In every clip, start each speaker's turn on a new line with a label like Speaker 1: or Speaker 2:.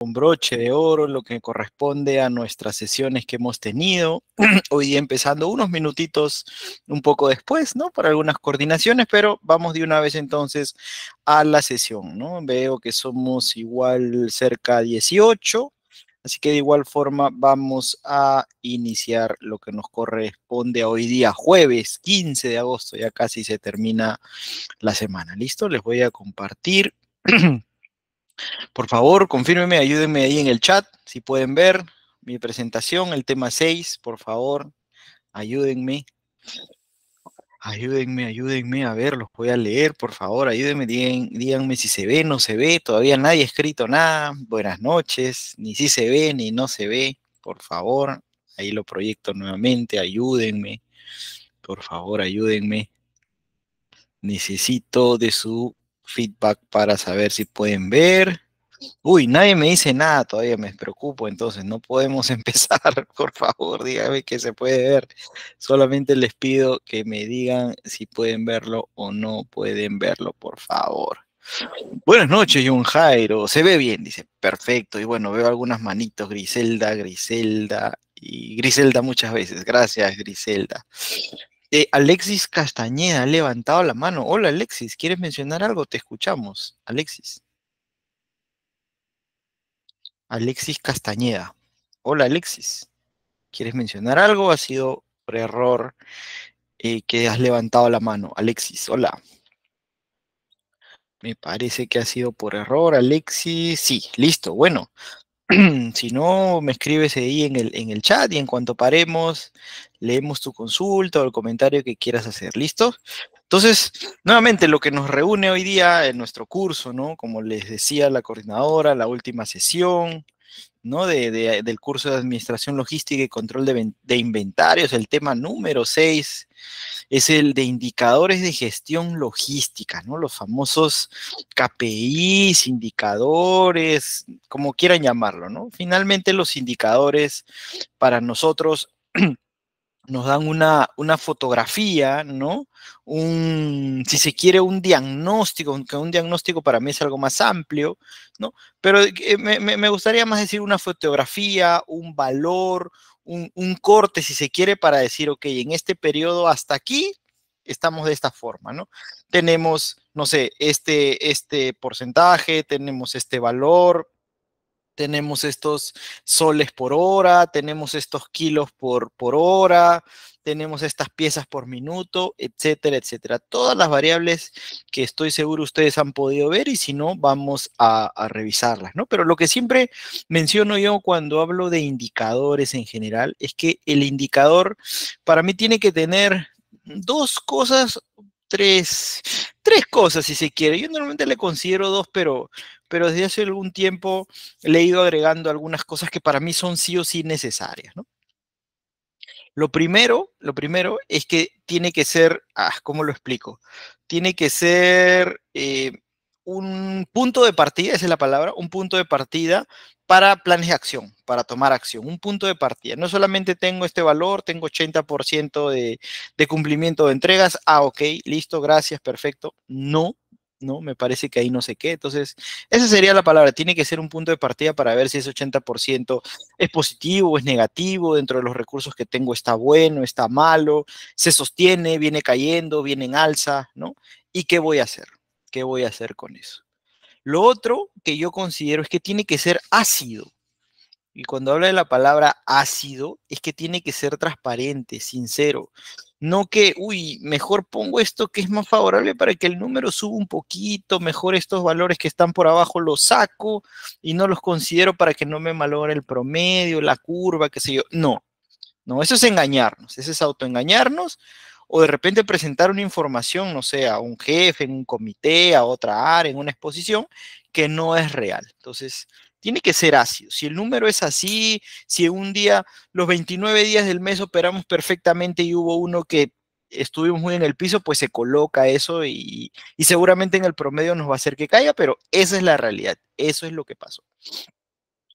Speaker 1: con broche de oro lo que corresponde a nuestras sesiones que hemos tenido. Hoy día empezando unos minutitos un poco después, ¿no? por algunas coordinaciones, pero vamos de una vez entonces a la sesión, ¿no? Veo que somos igual cerca 18, así que de igual forma vamos a iniciar lo que nos corresponde a hoy día, jueves 15 de agosto, ya casi se termina la semana, ¿listo? Les voy a compartir. Por favor, confírmeme, ayúdenme ahí en el chat, si pueden ver mi presentación, el tema 6, por favor, ayúdenme. Ayúdenme, ayúdenme a ver, los voy a leer, por favor, ayúdenme, díganme si se ve, no se ve, todavía nadie ha escrito nada, buenas noches, ni si se ve, ni no se ve, por favor, ahí lo proyecto nuevamente, ayúdenme, por favor, ayúdenme. Necesito de su feedback para saber si pueden ver. Uy, nadie me dice nada todavía, me preocupo, entonces no podemos empezar. Por favor, dígame que se puede ver. Solamente les pido que me digan si pueden verlo o no pueden verlo, por favor. Buenas noches, John Jairo. Se ve bien, dice. Perfecto. Y bueno, veo algunas manitos, Griselda, Griselda y Griselda muchas veces. Gracias, Griselda. Eh, Alexis Castañeda ha levantado la mano. Hola Alexis, ¿quieres mencionar algo? Te escuchamos, Alexis. Alexis Castañeda. Hola Alexis, ¿quieres mencionar algo? Ha sido por error eh, que has levantado la mano. Alexis, hola. Me parece que ha sido por error, Alexis. Sí, listo. Bueno, si no, me escribes ahí en el, en el chat y en cuanto paremos, leemos tu consulta o el comentario que quieras hacer. ¿Listo? Entonces, nuevamente, lo que nos reúne hoy día en nuestro curso, ¿no? Como les decía la coordinadora, la última sesión, ¿no? De, del curso de Administración Logística y Control de, de Inventarios. El tema número 6 es el de indicadores de gestión logística, ¿no? Los famosos KPIs, indicadores, como quieran llamarlo, ¿no? Finalmente los indicadores para nosotros nos dan una, una, fotografía, ¿no? Un, si se quiere, un diagnóstico, aunque un diagnóstico para mí es algo más amplio, ¿no? Pero eh, me, gustaría más decir una fotografía, un valor, un, un, corte, si se quiere, para decir, ok, en este periodo hasta aquí estamos de esta forma, ¿no? Tenemos, no sé, este, este porcentaje, tenemos este valor, tenemos estos soles por hora, tenemos estos kilos por, por hora, tenemos estas piezas por minuto, etcétera, etcétera. Todas las variables que estoy seguro ustedes han podido ver y si no, vamos a, a, revisarlas, ¿no? Pero lo que siempre menciono yo cuando hablo de indicadores en general es que el indicador para mí tiene que tener dos cosas, tres, tres cosas si se quiere. Yo normalmente le considero dos, pero pero desde hace algún tiempo le he ido agregando algunas cosas que para mí son sí o sí necesarias, Lo primero, lo primero es que tiene que ser, ah, ¿cómo lo explico? Tiene que ser eh, un punto de partida, esa es la palabra, un punto de partida para planes de acción, para tomar acción, un punto de partida. No solamente tengo este valor, tengo 80% de cumplimiento de entregas, ah, ok, listo, gracias, perfecto. No, ¿no? Me parece que ahí no sé qué. Entonces, esa sería la palabra. Tiene que ser un punto de partida para ver si ese 80% es positivo, o es negativo, dentro de los recursos que tengo está bueno, está malo, se sostiene, viene cayendo, viene en alza, ¿no? ¿Y qué voy a hacer? ¿Qué voy a hacer con eso? Lo otro que yo considero es que tiene que ser ácido. Y cuando habla de la palabra ácido, es que tiene que ser transparente, sincero. No que, uy, mejor pongo esto que es más favorable para que el número suba un poquito, mejor estos valores que están por abajo los saco y no los considero para que no me malogre el promedio, la curva, qué sé yo. No, no, eso es engañarnos, eso es autoengañarnos o de repente presentar una información, no sé, a un jefe, en un comité, a otra área, en una exposición, que no es real. Entonces, tiene que ser ácido. Si el número es así, si un día, los 29 días del mes operamos perfectamente y hubo uno que estuvimos muy en el piso, pues se coloca eso y, seguramente en el promedio nos va a hacer que caiga, pero esa es la realidad, eso es lo que pasó.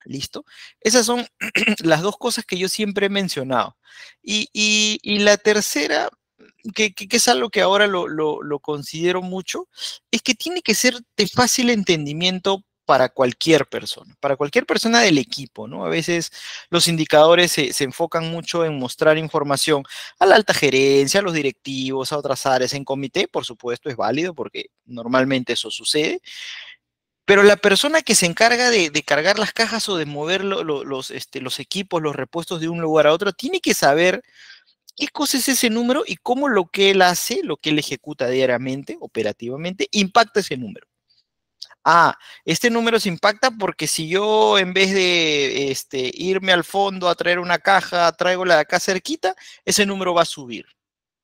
Speaker 1: ¿Listo? Esas son las dos cosas que yo siempre he mencionado. Y, la tercera, que, es algo que ahora lo, lo considero mucho, es que tiene que ser de fácil entendimiento para cualquier persona, para cualquier persona del equipo, ¿no? A veces los indicadores se, enfocan mucho en mostrar información a la alta gerencia, a los directivos, a otras áreas en comité, por supuesto es válido porque normalmente eso sucede, pero la persona que se encarga de, cargar las cajas o de mover los, este, los equipos, los repuestos de un lugar a otro, tiene que saber qué cosa es ese número y cómo lo que él hace, lo que él ejecuta diariamente, operativamente, impacta ese número ah, este número se impacta porque si yo en vez de este, irme al fondo a traer una caja, traigo la de acá cerquita, ese número va a subir.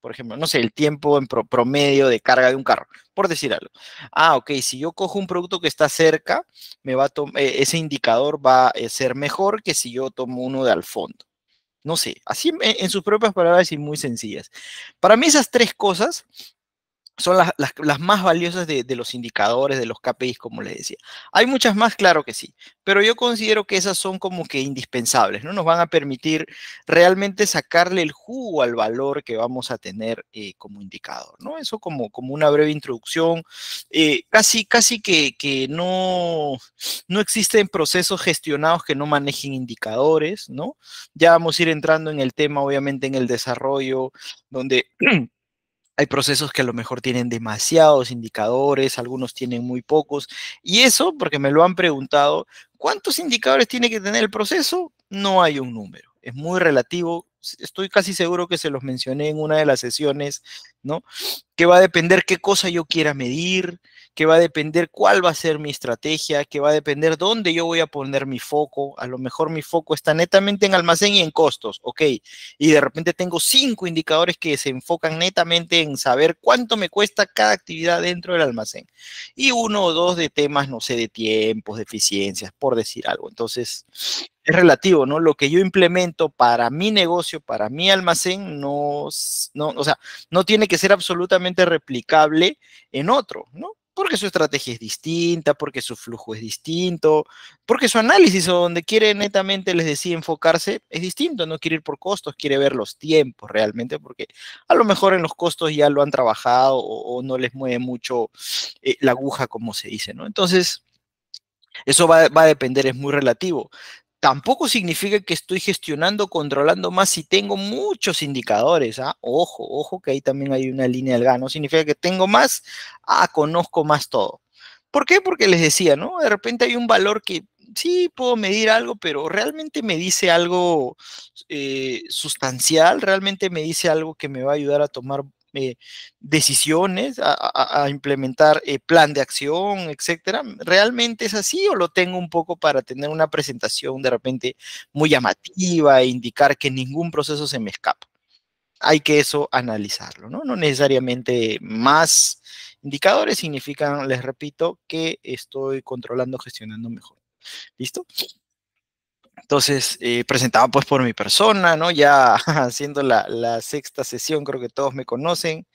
Speaker 1: Por ejemplo, no sé, el tiempo en promedio de carga de un carro, por decir algo. Ah, ok, si yo cojo un producto que está cerca, me va eh, ese indicador va a eh, ser mejor que si yo tomo uno de al fondo. No sé, así en sus propias palabras y muy sencillas. Para mí esas tres cosas son las, más valiosas de, los indicadores, de los KPIs, como les decía. Hay muchas más, claro que sí, pero yo considero que esas son como que indispensables, ¿no? Nos van a permitir realmente sacarle el jugo al valor que vamos a tener eh, como indicador, ¿no? Eso como, como una breve introducción. Eh, casi casi que, que no, no existen procesos gestionados que no manejen indicadores, ¿no? Ya vamos a ir entrando en el tema, obviamente, en el desarrollo, donde... hay procesos que a lo mejor tienen demasiados indicadores, algunos tienen muy pocos, y eso porque me lo han preguntado, ¿cuántos indicadores tiene que tener el proceso? No hay un número, es muy relativo estoy casi seguro que se los mencioné en una de las sesiones, ¿no? Que va a depender qué cosa yo quiera medir, que va a depender cuál va a ser mi estrategia, que va a depender dónde yo voy a poner mi foco. A lo mejor mi foco está netamente en almacén y en costos, ¿ok? Y de repente tengo cinco indicadores que se enfocan netamente en saber cuánto me cuesta cada actividad dentro del almacén. Y uno o dos de temas, no sé, de tiempos, de eficiencias, por decir algo. Entonces, es relativo, ¿no? Lo que yo implemento para mi negocio, para mi almacén, no, no, o sea, no tiene que ser absolutamente replicable en otro, ¿no? Porque su estrategia es distinta, porque su flujo es distinto, porque su análisis o donde quiere netamente, les decía, enfocarse es distinto, no quiere ir por costos, quiere ver los tiempos realmente, porque a lo mejor en los costos ya lo han trabajado o, no les mueve mucho eh, la aguja, como se dice, ¿no? Entonces, eso va, a depender, es muy relativo tampoco significa que estoy gestionando, controlando más si tengo muchos indicadores. ¿ah? Ojo, ojo que ahí también hay una línea del gano. significa que tengo más, ah, conozco más todo. ¿Por qué? Porque les decía, ¿no? De repente hay un valor que sí puedo medir algo, pero realmente me dice algo eh, sustancial, realmente me dice algo que me va a ayudar a tomar eh, decisiones, a, implementar eh, plan de acción, etcétera. ¿Realmente es así o lo tengo un poco para tener una presentación de repente muy llamativa e indicar que ningún proceso se me escapa? Hay que eso analizarlo, ¿no? No necesariamente más indicadores significan, les repito, que estoy controlando, gestionando mejor. ¿Listo? Entonces, eh, presentado pues por mi persona, ¿no? Ya haciendo la, sexta sesión, creo que todos me conocen.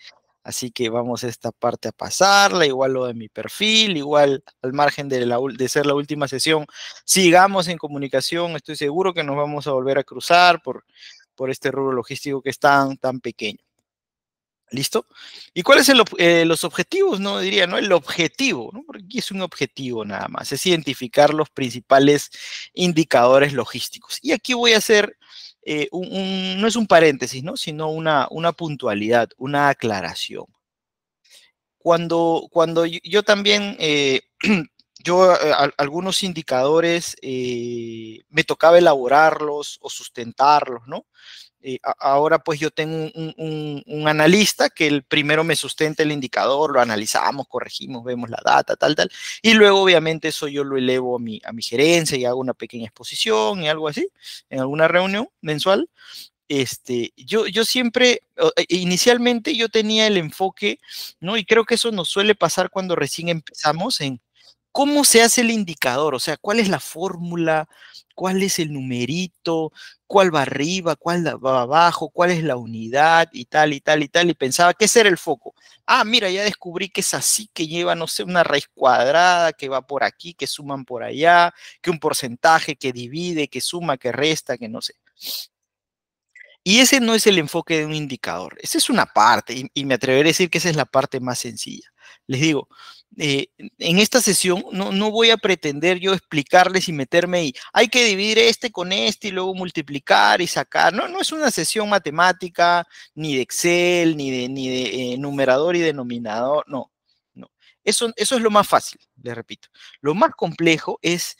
Speaker 1: Así que vamos a esta parte a pasarla, igual lo de mi perfil, igual al margen de, la, de ser la última sesión, sigamos en comunicación, estoy seguro que nos vamos a volver a cruzar por, por este rubro logístico que es tan, tan pequeño. ¿Listo? ¿Y cuáles son eh, los objetivos? No diría, ¿no? El objetivo, ¿no? Porque aquí es un objetivo nada más, es identificar los principales indicadores logísticos. Y aquí voy a hacer, eh, un, no es un paréntesis, ¿no? Sino una, una puntualidad, una aclaración. Cuando, cuando yo, también, eh, yo algunos indicadores me tocaba elaborarlos o sustentarlos, ¿no? Eh, ahora pues yo tengo un, analista que el primero me sustenta el indicador, lo analizamos, corregimos, vemos la data, tal, tal, y luego obviamente eso yo lo elevo a mi, a mi gerencia y hago una pequeña exposición y algo así, en alguna reunión mensual. Este, yo, yo siempre, e, e, inicialmente yo tenía el enfoque, ¿no? Y creo que eso nos suele pasar cuando recién empezamos en cómo se hace el indicador, o sea, cuál es la fórmula, cuál es el numerito, cuál va arriba, cuál va abajo, cuál es la unidad y tal y tal y tal, y pensaba ¿qué será el foco. Ah, mira, ya descubrí que es así, que lleva, no sé, una raíz cuadrada, que va por aquí, que suman por allá, que un porcentaje, que divide, que suma, que resta, que no sé. Y ese no es el enfoque de un indicador, esa es una parte, y, y me atreveré a decir que esa es la parte más sencilla les digo, eh, en esta sesión no, voy a pretender yo explicarles y meterme y hay que dividir este con este y luego multiplicar y sacar. No, no es una sesión matemática, ni de Excel, ni de, ni de eh, numerador y denominador, no. no. Eso, eso es lo más fácil, les repito. Lo más complejo es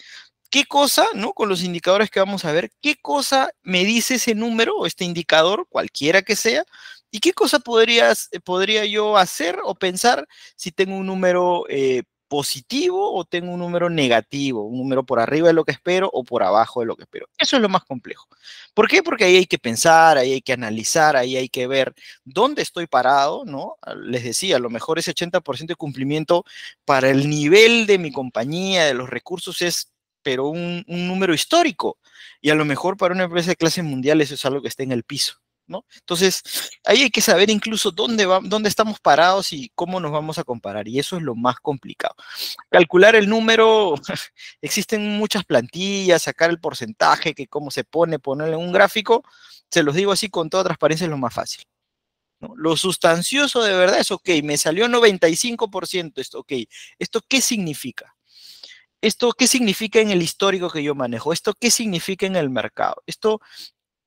Speaker 1: ¿Qué cosa, no? Con los indicadores que vamos a ver, ¿qué cosa me dice ese número o este indicador, cualquiera que sea? ¿Y qué cosa eh, podría yo hacer o pensar si tengo un número eh, positivo o tengo un número negativo, un número por arriba de lo que espero o por abajo de lo que espero. Eso es lo más complejo. ¿Por qué? Porque ahí hay que pensar, ahí hay que analizar, ahí hay que ver dónde estoy parado, ¿no? Ah, les decía, a lo mejor ese 80% de cumplimiento para el nivel de mi compañía, de los recursos es pero un, número histórico. Y a lo mejor para una empresa de clase mundial eso es algo que está en el piso. ¿No? Entonces, ahí hay que saber incluso dónde, dónde estamos parados y cómo nos vamos a comparar, y eso es lo más complicado. Calcular el número, existen muchas plantillas, sacar el porcentaje, que cómo se pone, ponerle un gráfico, se los digo así con toda transparencia, es lo más fácil. Lo sustancioso de verdad es, ok, me salió 95% esto, ok, ¿esto qué significa? ¿Esto qué significa en el histórico que yo manejo? ¿Esto qué significa en el mercado? ¿Esto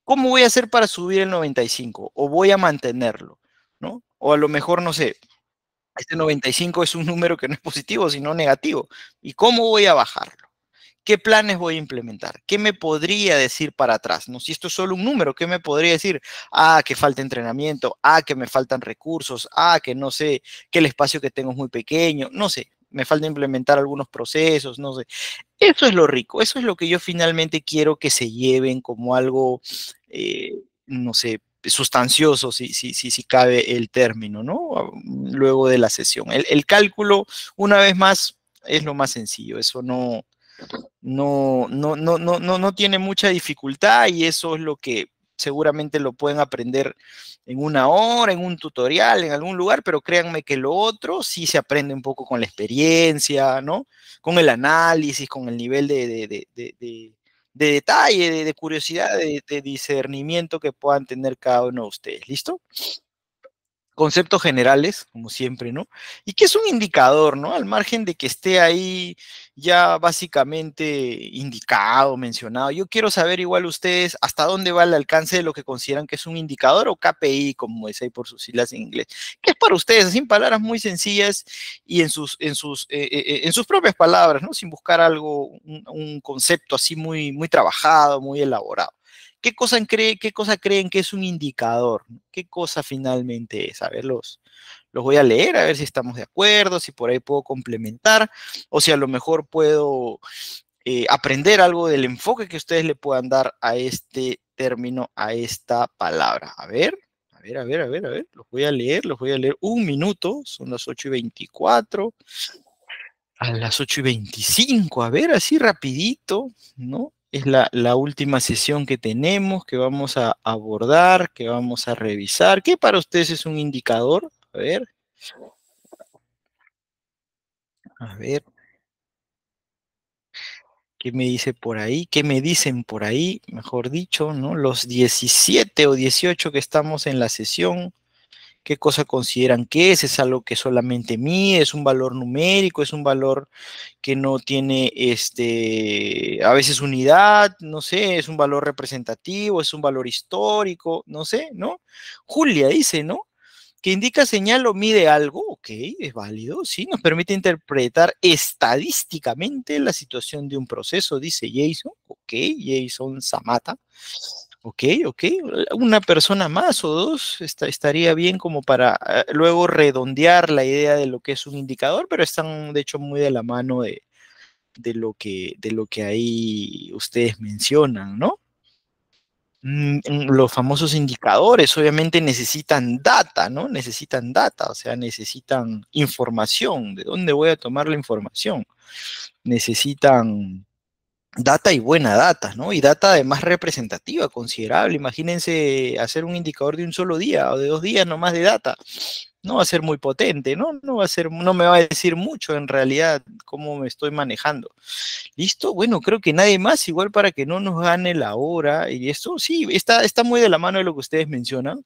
Speaker 1: cómo voy a hacer para subir el 95? ¿O voy a mantenerlo? ¿No? O a lo mejor, no sé, este 95 es un número que no es positivo, sino negativo. ¿Y cómo voy a bajarlo? ¿Qué planes voy a implementar? ¿Qué me podría decir para atrás? ¿No? Si esto es solo un número, ¿qué me podría decir? Ah, que falta entrenamiento, ah, que me faltan recursos, ah, que no sé, que el espacio que tengo es muy pequeño, no sé me falta implementar algunos procesos, no sé. Eso es lo rico, eso es lo que yo finalmente quiero que se lleven como algo, eh, no sé, sustancioso, si, si, cabe el término, ¿no? Ah, mm, luego de la sesión. El, cálculo, una vez más, es lo más sencillo, eso no, no, no, no, no, no tiene mucha dificultad y eso es lo que seguramente lo pueden aprender en una hora, en un tutorial, en algún lugar, pero créanme que lo otro sí se aprende un poco con la experiencia, ¿no? Con el análisis, con el nivel de, de, de, de detalle, de, curiosidad, de discernimiento que puedan tener cada uno de ustedes. ¿Listo? conceptos generales, como siempre, ¿no? Y que es un indicador, ¿no? Al margen de que esté ahí ya básicamente indicado, mencionado. Yo quiero saber igual ustedes hasta dónde va el alcance de lo que consideran que es un indicador o KPI, como es ahí por sus siglas en inglés, que es para ustedes, así en palabras muy sencillas y en sus, en sus, eh, eh, eh, en sus propias palabras, ¿no? Sin buscar algo, un, un concepto así muy, muy trabajado, muy elaborado. ¿Qué cosa, ¿Qué cosa creen que es un indicador? ¿Qué cosa finalmente es? A ver, los, voy a leer, a ver si estamos de acuerdo, si por ahí puedo complementar, o si a lo mejor puedo eh, aprender algo del enfoque que ustedes le puedan dar a este término, a esta palabra. A ver, a ver, a ver, a ver, a ver, los voy a leer, los voy a leer un minuto, son las 8 y 24, a las 8 y 25, a ver, así rapidito, ¿no? es la, última sesión que tenemos, que vamos a abordar, que vamos a revisar. ¿Qué para ustedes es un indicador? A ver. A ver. ¿Qué me dice por ahí? ¿Qué me dicen por ahí? Mejor dicho, ¿no? Los 17 o 18 que estamos en la sesión qué cosa consideran que es, es algo que solamente mide, es un valor numérico, es un valor que no tiene este, a veces unidad, no sé, es un valor representativo, es un valor histórico, no sé, ¿no? Julia dice, ¿no? Que indica señal o mide algo, ok, es válido, sí, nos permite interpretar estadísticamente la situación de un proceso, dice Jason, ok, Jason Samata. Ok, ok, una persona más o dos estaría bien como para eh, luego redondear la idea de lo que es un indicador, pero están de hecho muy de la mano de, lo, que, de lo que ahí ustedes mencionan, ¿no? Mm, mm, los famosos indicadores obviamente necesitan data, ¿no? Necesitan data, o sea, necesitan información. ¿De dónde voy a tomar la información? Necesitan data y buena data, ¿no? Y data además representativa, considerable. Imagínense hacer un indicador de un solo día o de dos días más de data. No va a ser muy potente, ¿no? No va a ser, no me va a decir mucho en realidad cómo me estoy manejando. ¿Listo? Bueno, creo que nadie más, igual para que no nos gane la hora y esto, sí, está, está muy de la mano de lo que ustedes mencionan.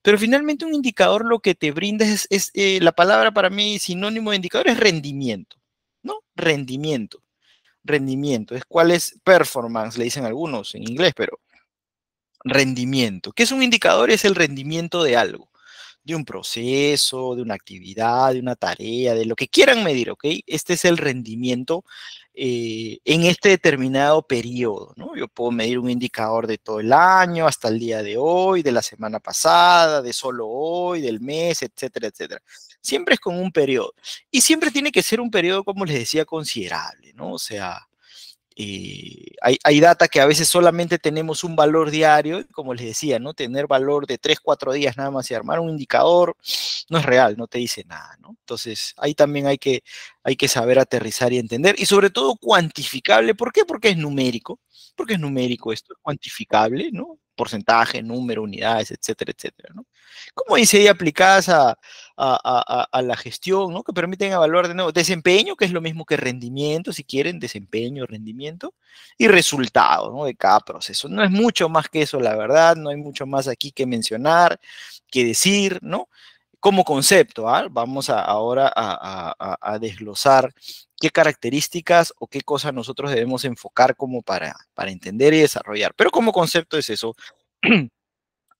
Speaker 1: Pero finalmente un indicador lo que te brinda es, eh, la palabra para mí sinónimo de indicador es rendimiento, ¿no? Rendimiento rendimiento, es cuál es performance, le dicen algunos en inglés, pero rendimiento. ¿Qué es un indicador? Es el rendimiento de algo, de un proceso, de una actividad, de una tarea, de lo que quieran medir, ¿ok? Este es el rendimiento eh, en este determinado periodo, ¿no? Yo puedo medir un indicador de todo el año, hasta el día de hoy, de la semana pasada, de solo hoy, del mes, etcétera, etcétera. Siempre es con un periodo. Y siempre tiene que ser un periodo, como les decía, considerable, ¿no? O sea, y hay, hay, data que a veces solamente tenemos un valor diario, como les decía, ¿no? Tener valor de 3, 4 días nada más y armar un indicador no es real, no te dice nada, ¿no? Entonces, ahí también hay que, hay que saber aterrizar y entender, y sobre todo cuantificable, ¿por qué? Porque es numérico, porque es numérico esto, es cuantificable, ¿no? porcentaje, número, unidades, etcétera, etcétera. ¿no? Como dice ahí, aplicadas a, a, a, la gestión, ¿no? que permiten evaluar de nuevo desempeño, que es lo mismo que rendimiento, si quieren, desempeño, rendimiento, y resultado ¿no? de cada proceso. No es mucho más que eso, la verdad, no hay mucho más aquí que mencionar, que decir, ¿no? como concepto. ¿ah? Vamos ahora a, desglosar qué características o qué cosas nosotros debemos enfocar como para, para entender y desarrollar. Pero como concepto es eso,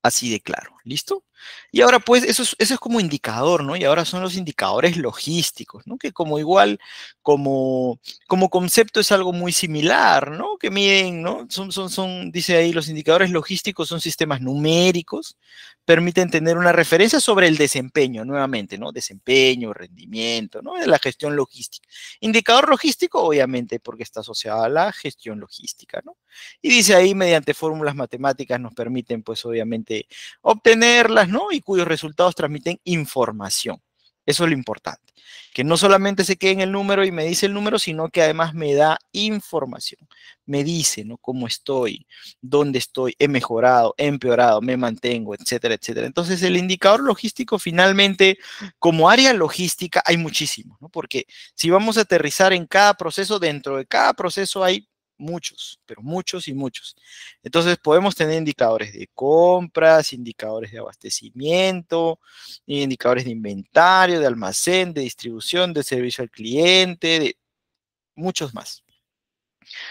Speaker 1: así de claro, ¿listo? Y ahora pues eso es, eso es como indicador, ¿no? Y ahora son los indicadores logísticos, ¿no? Que como igual, como, como concepto es algo muy similar, ¿no? Que miden, ¿no? Son, son, son, dice ahí, los indicadores logísticos son sistemas numéricos permiten tener una referencia sobre el desempeño, nuevamente, ¿no? Desempeño, rendimiento, ¿no? De la gestión logística. Indicador logístico, obviamente, porque está asociado a la gestión logística, ¿no? Y dice ahí, mediante fórmulas matemáticas nos permiten, pues, obviamente, obtenerlas, ¿no? Y cuyos resultados transmiten información. Eso es lo importante. Que no solamente se quede en el número y me dice el número, sino que además me da información. Me dice, ¿no? Cómo estoy, dónde estoy, he mejorado, he empeorado, me mantengo, etcétera, etcétera. Entonces, el indicador logístico finalmente, como área logística, hay muchísimo, ¿no? Porque si vamos a aterrizar en cada proceso, dentro de cada proceso hay muchos, pero muchos y muchos. Entonces podemos tener indicadores de compras, indicadores de abastecimiento, indicadores de inventario, de almacén, de distribución, de servicio al cliente, de muchos más.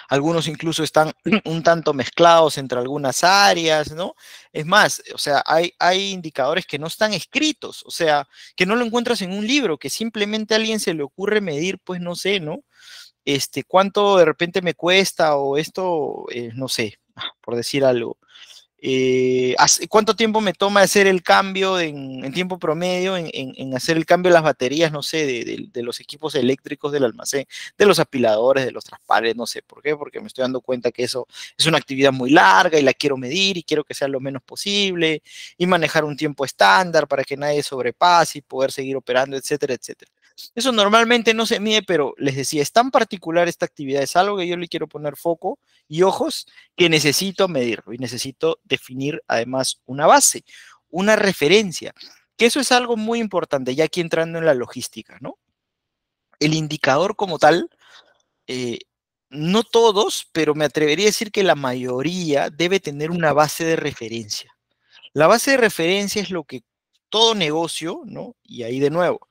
Speaker 1: Algunos incluso están un tanto mezclados entre algunas áreas, ¿no? Es más, o sea, hay, hay indicadores que no están escritos, o sea, que no lo encuentras en un libro, que simplemente a alguien se le ocurre medir, pues no sé, ¿no? este, cuánto de repente me cuesta o esto, eh, no sé, por decir algo. Eh, ¿Cuánto tiempo me toma hacer el cambio en, tiempo promedio, en, hacer el cambio de las baterías, no sé, de, de, los equipos eléctricos del almacén, de los apiladores, de los traspares, no sé por qué, porque me estoy dando cuenta que eso es una actividad muy larga y la quiero medir y quiero que sea lo menos posible y manejar un tiempo estándar para que nadie sobrepase y poder seguir operando, etcétera, etcétera. Eso normalmente no se mide, pero les decía, es tan particular esta actividad, es algo que yo le quiero poner foco y ojos que necesito medirlo y necesito definir además una base, una referencia, que eso es algo muy importante, ya aquí entrando en la logística, ¿no? El indicador como tal, eh, no todos, pero me atrevería a decir que la mayoría debe tener una base de referencia. La base de referencia es lo que todo negocio, ¿no? Y ahí de nuevo,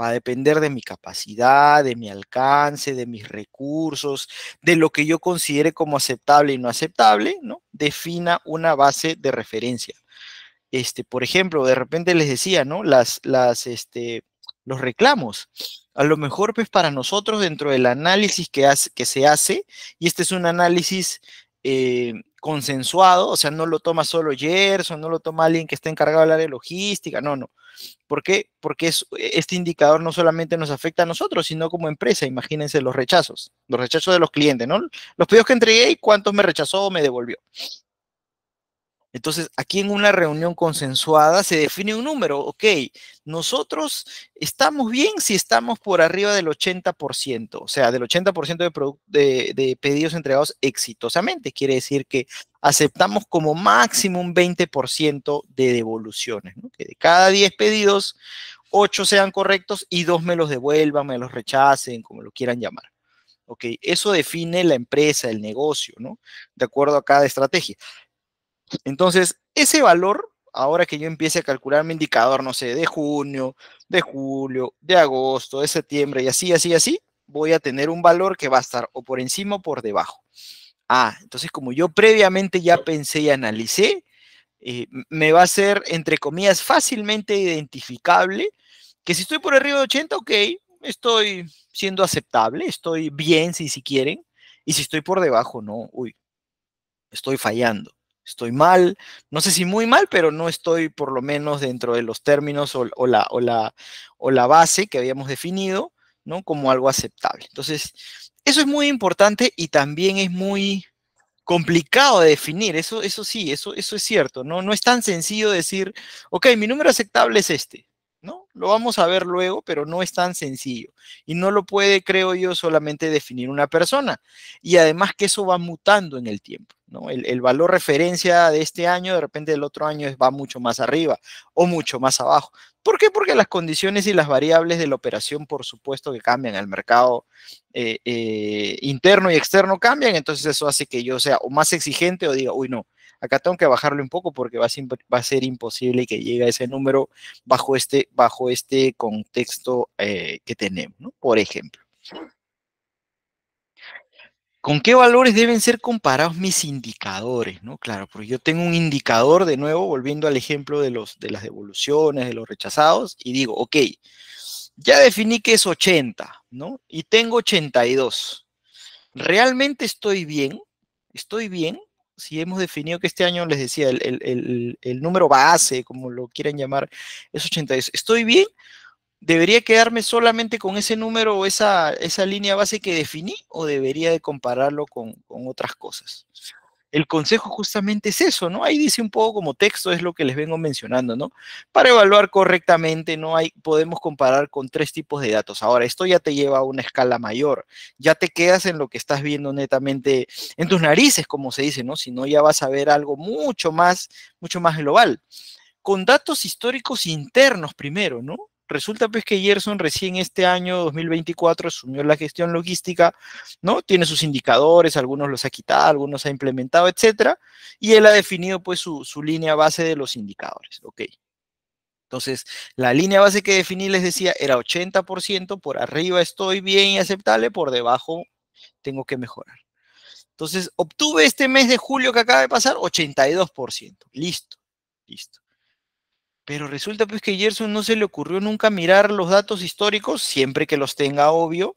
Speaker 1: Va a depender de mi capacidad, de mi alcance, de mis recursos, de lo que yo considere como aceptable y no aceptable, ¿no? Defina una base de referencia. Este, por ejemplo, de repente les decía, ¿no? Las, las, este, los reclamos. A lo mejor, pues para nosotros, dentro del análisis que, hace, que se hace, y este es un análisis eh, consensuado, o sea, no lo toma solo Gerson, no lo toma alguien que está encargado del área de logística, no, no. ¿Por qué? Porque es, e-, este indicador no solamente nos afecta a nosotros, sino como empresa. Imagínense los rechazos, los rechazos de los clientes, ¿no? Los pedidos que entregué y cuántos me rechazó o me devolvió. Entonces, aquí en una reunión consensuada se define un número, ok, nosotros estamos bien si estamos por arriba del 80%, o sea, del 80% de, de, pedidos entregados exitosamente, quiere decir que aceptamos como máximo un 20% de devoluciones, que de cada 10 pedidos, 8 sean correctos y 2 me los devuelvan, me los rechacen, como lo quieran llamar. Ok, eso define la empresa, el negocio, ¿no? De acuerdo a cada estrategia. Entonces, ese valor, ahora que yo empiece a calcular mi indicador, no sé, de junio, de julio, de agosto, de septiembre y así, así, así, voy a tener un valor que va a estar o por encima o por debajo. Ah, entonces como yo previamente ya pensé y analicé, eh, me va a ser, entre comillas, fácilmente identificable que si estoy por arriba de 80, ok, estoy siendo aceptable, estoy bien si, si quieren, y si estoy por debajo, no, uy, estoy fallando estoy mal, no sé si muy mal, pero no estoy por lo menos dentro de los términos o, la, o, o la, base que habíamos definido, ¿no? Como algo aceptable. Entonces, eso es muy importante y también es muy complicado de definir, eso, eso sí, eso, eso es cierto, ¿no? No es tan sencillo decir, ok, mi número aceptable es este, ¿no? Lo vamos a ver luego, pero no es tan sencillo. Y no lo puede, creo yo, solamente definir una persona. Y además que eso va mutando en el tiempo, ¿no? El, valor referencia de este año, de repente del otro año va mucho más arriba o mucho más abajo. ¿Por qué? Porque las condiciones y las variables de la operación, por supuesto, que cambian. El mercado eh, eh, interno y externo cambian, entonces eso hace que yo sea o más exigente o diga, uy, no, Acá tengo que bajarle un poco porque va a, ser, imposible que llegue a ese número bajo este, este contexto eh, que tenemos, ¿no? Por ejemplo. ¿Con qué valores deben ser comparados mis indicadores? ¿no? Claro, porque yo tengo un indicador, de nuevo, volviendo al ejemplo de, los, de las devoluciones, de los rechazados, y digo, ok, ya definí que es 80, ¿no? Y tengo 82. ¿Realmente estoy bien? ¿Estoy bien? si hemos definido que este año, les decía, el, número base, como lo quieran llamar, es 82, ¿estoy bien? ¿Debería quedarme solamente con ese número o esa, esa línea base que definí o debería de compararlo con, con otras cosas? el consejo justamente es eso, ¿no? Ahí dice un poco como texto, es lo que les vengo mencionando, ¿no? Para evaluar correctamente, ¿no? Hay, podemos comparar con tres tipos de datos. Ahora, esto ya te lleva a una escala mayor, ya te quedas en lo que estás viendo netamente en tus narices, como se dice, ¿no? Si no, ya vas a ver algo mucho más, mucho más global. Con datos históricos internos primero, ¿no? Resulta pues que Gerson recién este año 2024 asumió la gestión logística, ¿no? Tiene sus indicadores, algunos los ha quitado, algunos ha implementado, etcétera, y él ha definido pues su, su línea base de los indicadores, ¿ok? Entonces, la línea base que definí, les decía, era 80%, por arriba estoy bien y aceptable, por debajo tengo que mejorar. Entonces, obtuve este mes de julio que acaba de pasar 82%. Listo, listo. Pero resulta pues que Gerson no se le ocurrió nunca mirar los datos históricos, siempre que los tenga obvio,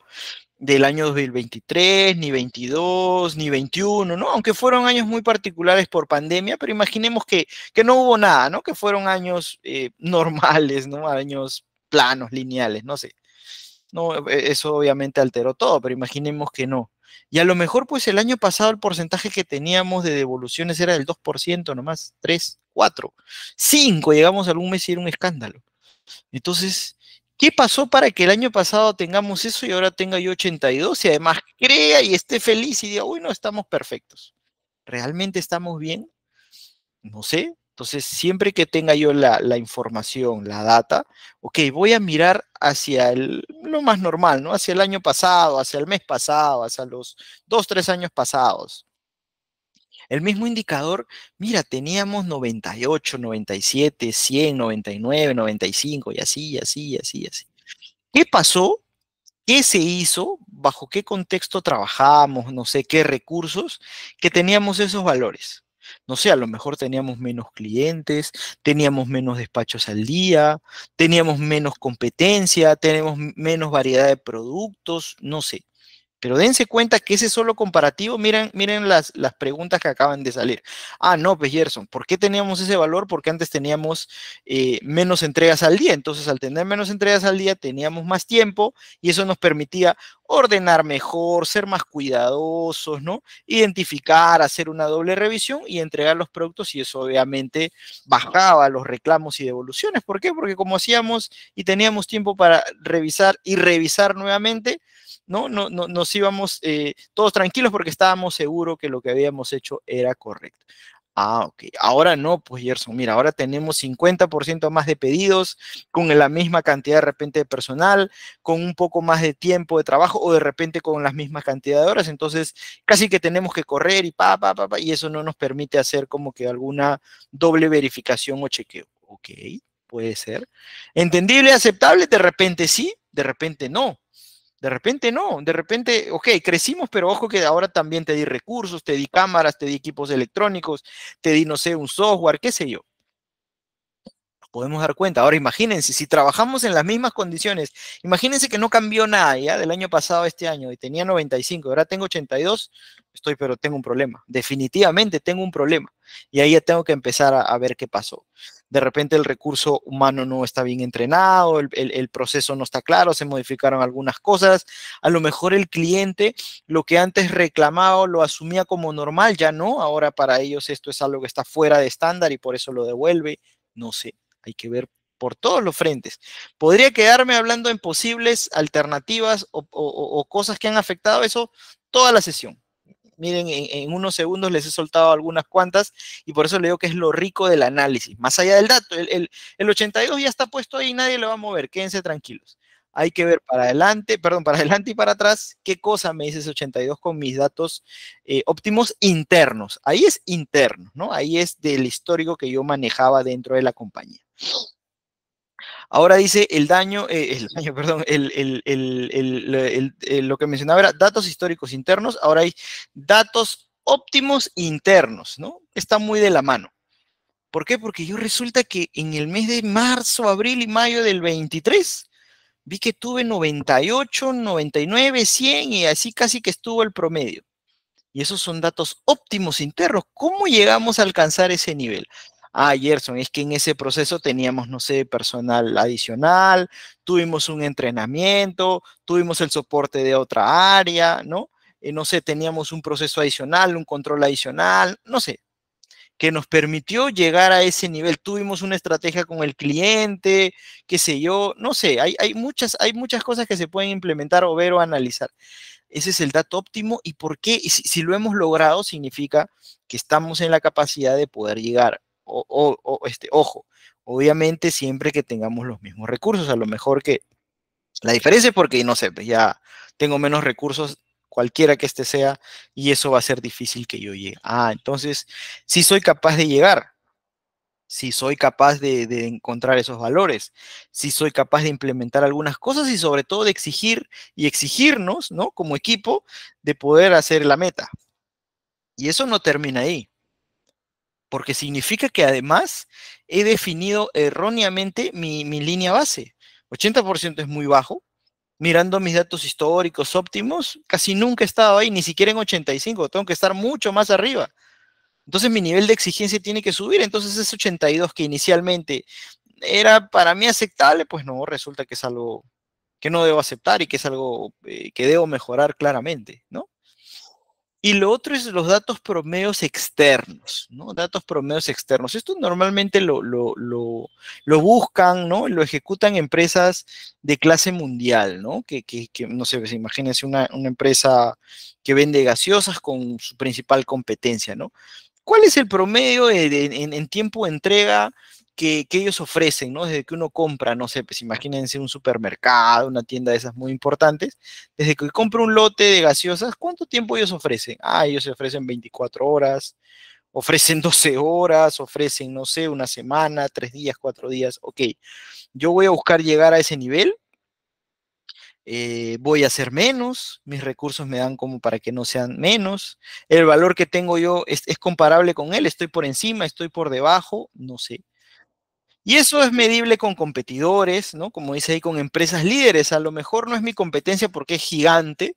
Speaker 1: del año 2023, ni 22, ni 21, ¿no? Aunque fueron años muy particulares por pandemia, pero imaginemos que, que no hubo nada, ¿no? Que fueron años eh, normales, ¿no? Años planos, lineales, no sé. No, e, eso obviamente alteró todo, pero imaginemos que no. Y a lo mejor, pues el año pasado el porcentaje que teníamos de devoluciones era del 2% nomás, 3, 4, 5, llegamos a algún mes y era un escándalo. Entonces, ¿qué pasó para que el año pasado tengamos eso y ahora tenga yo 82 y además crea y esté feliz y diga, uy, no, estamos perfectos? ¿Realmente estamos bien? No sé, entonces, siempre que tenga yo la, información, la data, ok, voy a mirar hacia el, lo más normal, ¿no? Hacia el año pasado, hacia el mes pasado, hacia los dos, tres años pasados. El mismo indicador, mira, teníamos 98, 97, 100, 99, 95 y así, y así, y así, y así. ¿Qué pasó? ¿Qué se hizo? ¿Bajo qué contexto trabajamos? No sé qué recursos que teníamos esos valores. No sé, a lo mejor teníamos menos clientes, teníamos menos despachos al día, teníamos menos competencia, tenemos menos variedad de productos, no sé. Pero dense cuenta que ese solo comparativo, miren, miren las, las preguntas que acaban de salir. Ah, no, pues Gerson, ¿por qué teníamos ese valor? Porque antes teníamos eh, menos entregas al día. Entonces, al tener menos entregas al día, teníamos más tiempo y eso nos permitía ordenar mejor, ser más cuidadosos, ¿no? Identificar, hacer una doble revisión y entregar los productos y eso obviamente bajaba los reclamos y devoluciones. ¿Por qué? Porque como hacíamos y teníamos tiempo para revisar y revisar nuevamente, ¿no? no, no nos íbamos eh, todos tranquilos porque estábamos seguros que lo que habíamos hecho era correcto. Ah, ok. Ahora no, pues Gerson, mira, ahora tenemos 50% más de pedidos, con la misma cantidad de repente de personal, con un poco más de tiempo de trabajo o de repente con las mismas cantidad de horas. Entonces, casi que tenemos que correr y pa, pa, pa, y eso no nos permite hacer como que alguna doble verificación o chequeo. Ok, puede ser. ¿Entendible, aceptable? De repente sí, de repente no. De repente no, de repente, ok, crecimos, pero ojo que ahora también te di recursos, te di cámaras, te di equipos electrónicos, te di, no sé, un software, qué sé yo. podemos dar cuenta. Ahora imagínense, si trabajamos en las mismas condiciones, imagínense que no cambió nada ya del año pasado a este año y tenía 95, ahora tengo 82, estoy, pero tengo un problema. Definitivamente tengo un problema. Y ahí ya tengo que empezar a ver qué pasó de repente el recurso humano no está bien entrenado, el, proceso no está claro, se modificaron algunas cosas, a lo mejor el cliente lo que antes reclamaba lo asumía como normal, ya no, ahora para ellos esto es algo que está fuera de estándar y por eso lo devuelve, no sé, hay que ver por todos los frentes. Podría quedarme hablando en posibles alternativas o, o cosas que han afectado eso toda la sesión. Miren, en, unos segundos les he soltado algunas cuantas y por eso le digo que es lo rico del análisis. Más allá del dato, el, 82 ya está puesto ahí, nadie lo va a mover, quédense tranquilos. Hay que ver para adelante, perdón, para adelante y para atrás, qué cosa me dice ese 82 con mis datos eh, óptimos internos. Ahí es interno, ¿no? Ahí es del histórico que yo manejaba dentro de la compañía. Ahora dice el daño, eh, el daño, perdón, eh, lo que mencionaba era datos históricos internos, ahora hay datos óptimos internos, ¿no? Está muy de la mano. ¿Por qué? Porque yo resulta que en el mes de marzo, abril y mayo del 23, vi que tuve 98, 99, 100 y así casi que estuvo el promedio. Y esos son datos óptimos internos. ¿Cómo llegamos a alcanzar ese nivel? ah, Gerson, es que en ese proceso teníamos, no sé, personal adicional, tuvimos un entrenamiento, tuvimos el soporte de otra área, ¿no? Eh, no sé, teníamos un proceso adicional, un control adicional, no sé, que nos permitió llegar a ese nivel. Tuvimos una estrategia con el cliente, qué sé yo, no sé, hay, muchas, hay muchas cosas que se pueden implementar o ver o analizar. Ese es el dato óptimo y por qué, si, lo hemos logrado, significa que estamos en la capacidad de poder llegar o, este, ojo, obviamente siempre que tengamos los mismos recursos, a lo mejor que la diferencia es porque, no sé, pues, ya tengo menos recursos cualquiera que este sea, y eso va a ser difícil que yo llegue. Ah, entonces, si soy capaz de llegar, si soy capaz de, encontrar esos valores, si soy capaz de implementar algunas cosas y sobre todo de exigir y exigirnos, ¿no? Como equipo, de poder hacer la meta. Y eso no termina ahí porque significa que además he definido erróneamente mi, línea base. 80% es muy bajo. Mirando mis datos históricos óptimos, casi nunca he estado ahí, ni siquiera en 85, tengo que estar mucho más arriba. Entonces mi nivel de exigencia tiene que subir, entonces ese 82 que inicialmente era para mí aceptable, pues no, resulta que es algo que no debo aceptar y que es algo eh, que debo mejorar claramente, ¿no? Y lo otro es los datos promedios externos, ¿no? Datos promedios externos. Esto normalmente lo, lo, lo, buscan, ¿no? Lo ejecutan empresas de clase mundial, ¿no? Que, no sé, pues, imagínense una, una, empresa que vende gaseosas con su principal competencia, ¿no? ¿Cuál es el promedio en tiempo de entrega que, ellos ofrecen, ¿no? Desde que uno compra, no sé, pues imagínense un supermercado, una tienda de esas muy importantes, desde que compra un lote de gaseosas, ¿cuánto tiempo ellos ofrecen? Ah, ellos ofrecen 24 horas, ofrecen 12 horas, ofrecen, no sé, una semana, tres días, cuatro días, ok. Yo voy a buscar llegar a ese nivel, eh, voy a hacer menos, mis recursos me dan como para que no sean menos, el valor que tengo yo es comparable con él, estoy por encima, estoy por debajo, no sé. Y eso es medible con competidores, ¿no? Como dice ahí, con empresas líderes. A lo mejor no es mi competencia porque es gigante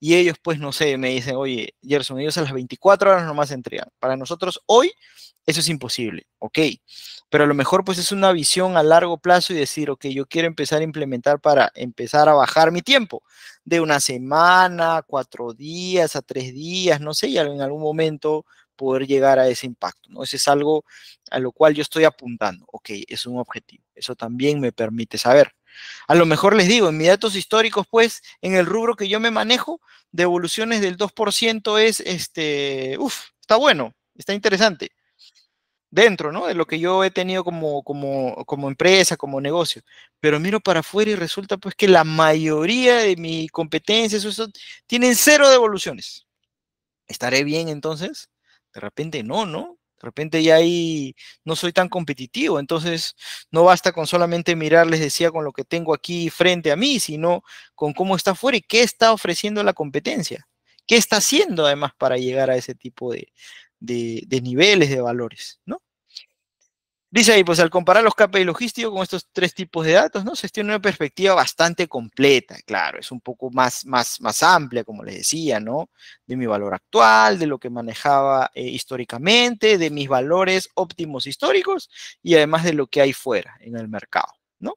Speaker 1: y ellos, pues, no sé, me dicen, oye, Gerson, ellos a las 24 horas nomás entregan. Para nosotros hoy eso es imposible, ¿ok? Pero a lo mejor, pues, es una visión a largo plazo y decir, ok, yo quiero empezar a implementar para empezar a bajar mi tiempo de una semana, cuatro días, a tres días, no sé, y en algún momento poder llegar a ese impacto, ¿no? Ese es algo a lo cual yo estoy apuntando, ok, es un objetivo, eso también me permite saber. A lo mejor les digo, en mis datos históricos, pues, en el rubro que yo me manejo, devoluciones del 2% es, este, uff, está bueno, está interesante, dentro, ¿no? De lo que yo he tenido como, como, como empresa, como negocio. Pero miro para afuera y resulta pues que la mayoría de mis competencias, eso, tienen cero devoluciones. ¿Estaré bien entonces? De repente no, ¿no? De repente ya ahí no soy tan competitivo, entonces no basta con solamente mirar, les decía, con lo que tengo aquí frente a mí, sino con cómo está afuera y qué está ofreciendo la competencia, qué está haciendo además para llegar a ese tipo de, de niveles de valores, ¿no? Dice ahí, pues al comparar los KPI logísticos con estos tres tipos de datos, ¿no? Se tiene una perspectiva bastante completa, claro, es un poco más, más, más amplia, como les decía, ¿no? De mi valor actual, de lo que manejaba eh, históricamente, de mis valores óptimos históricos y además de lo que hay fuera en el mercado, ¿no?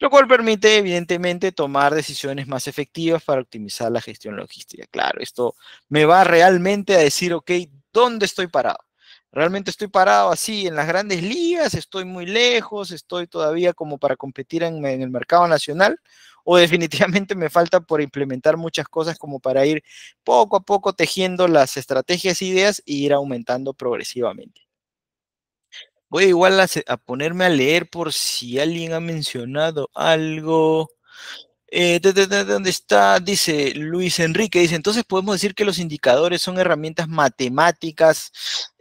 Speaker 1: Lo cual permite, evidentemente, tomar decisiones más efectivas para optimizar la gestión logística. Claro, esto me va realmente a decir, ok, ¿dónde estoy parado? Realmente estoy parado así en las grandes ligas, estoy muy lejos, estoy todavía como para competir en, el mercado nacional o definitivamente me falta por implementar muchas cosas como para ir poco a poco tejiendo las estrategias e ideas e ir aumentando progresivamente. Voy igual a, ponerme a leer por si alguien ha mencionado algo. Eh, ¿Dónde está? Dice Luis Enrique, dice, entonces podemos decir que los indicadores son herramientas matemáticas.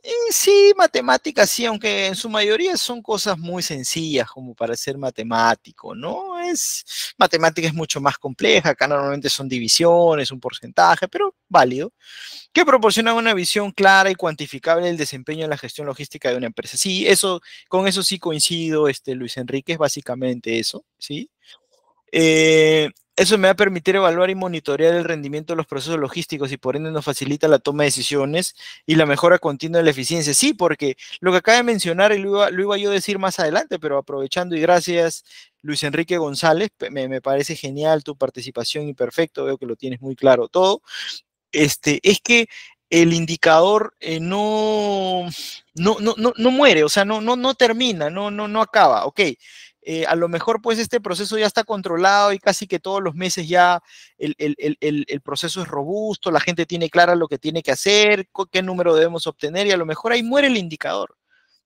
Speaker 1: Eh, sí, matemáticas, sí, aunque en su mayoría son cosas muy sencillas como para ser matemático, ¿no? Es, matemática es mucho más compleja, acá normalmente son divisiones, un porcentaje, pero válido, que proporcionan una visión clara y cuantificable del desempeño en la gestión logística de una empresa. Sí, eso, con eso sí coincido, este, Luis Enrique, es básicamente eso, ¿sí? Eh, eso me va a permitir evaluar y monitorear el rendimiento de los procesos logísticos y por ende nos facilita la toma de decisiones y la mejora continua de la eficiencia. Sí, porque lo que acaba de mencionar, y lo iba, yo a decir más adelante, pero aprovechando y gracias Luis Enrique González, me, parece genial tu participación y perfecto, veo que lo tienes muy claro todo. Este, es que el indicador eh, no, no, no, no, muere, o sea, no, no, no termina, no, no, no acaba, ok. Eh, a lo mejor pues este proceso ya está controlado y casi que todos los meses ya el, el, proceso es robusto, la gente tiene clara lo que tiene que hacer, qué número debemos obtener y a lo mejor ahí muere el indicador.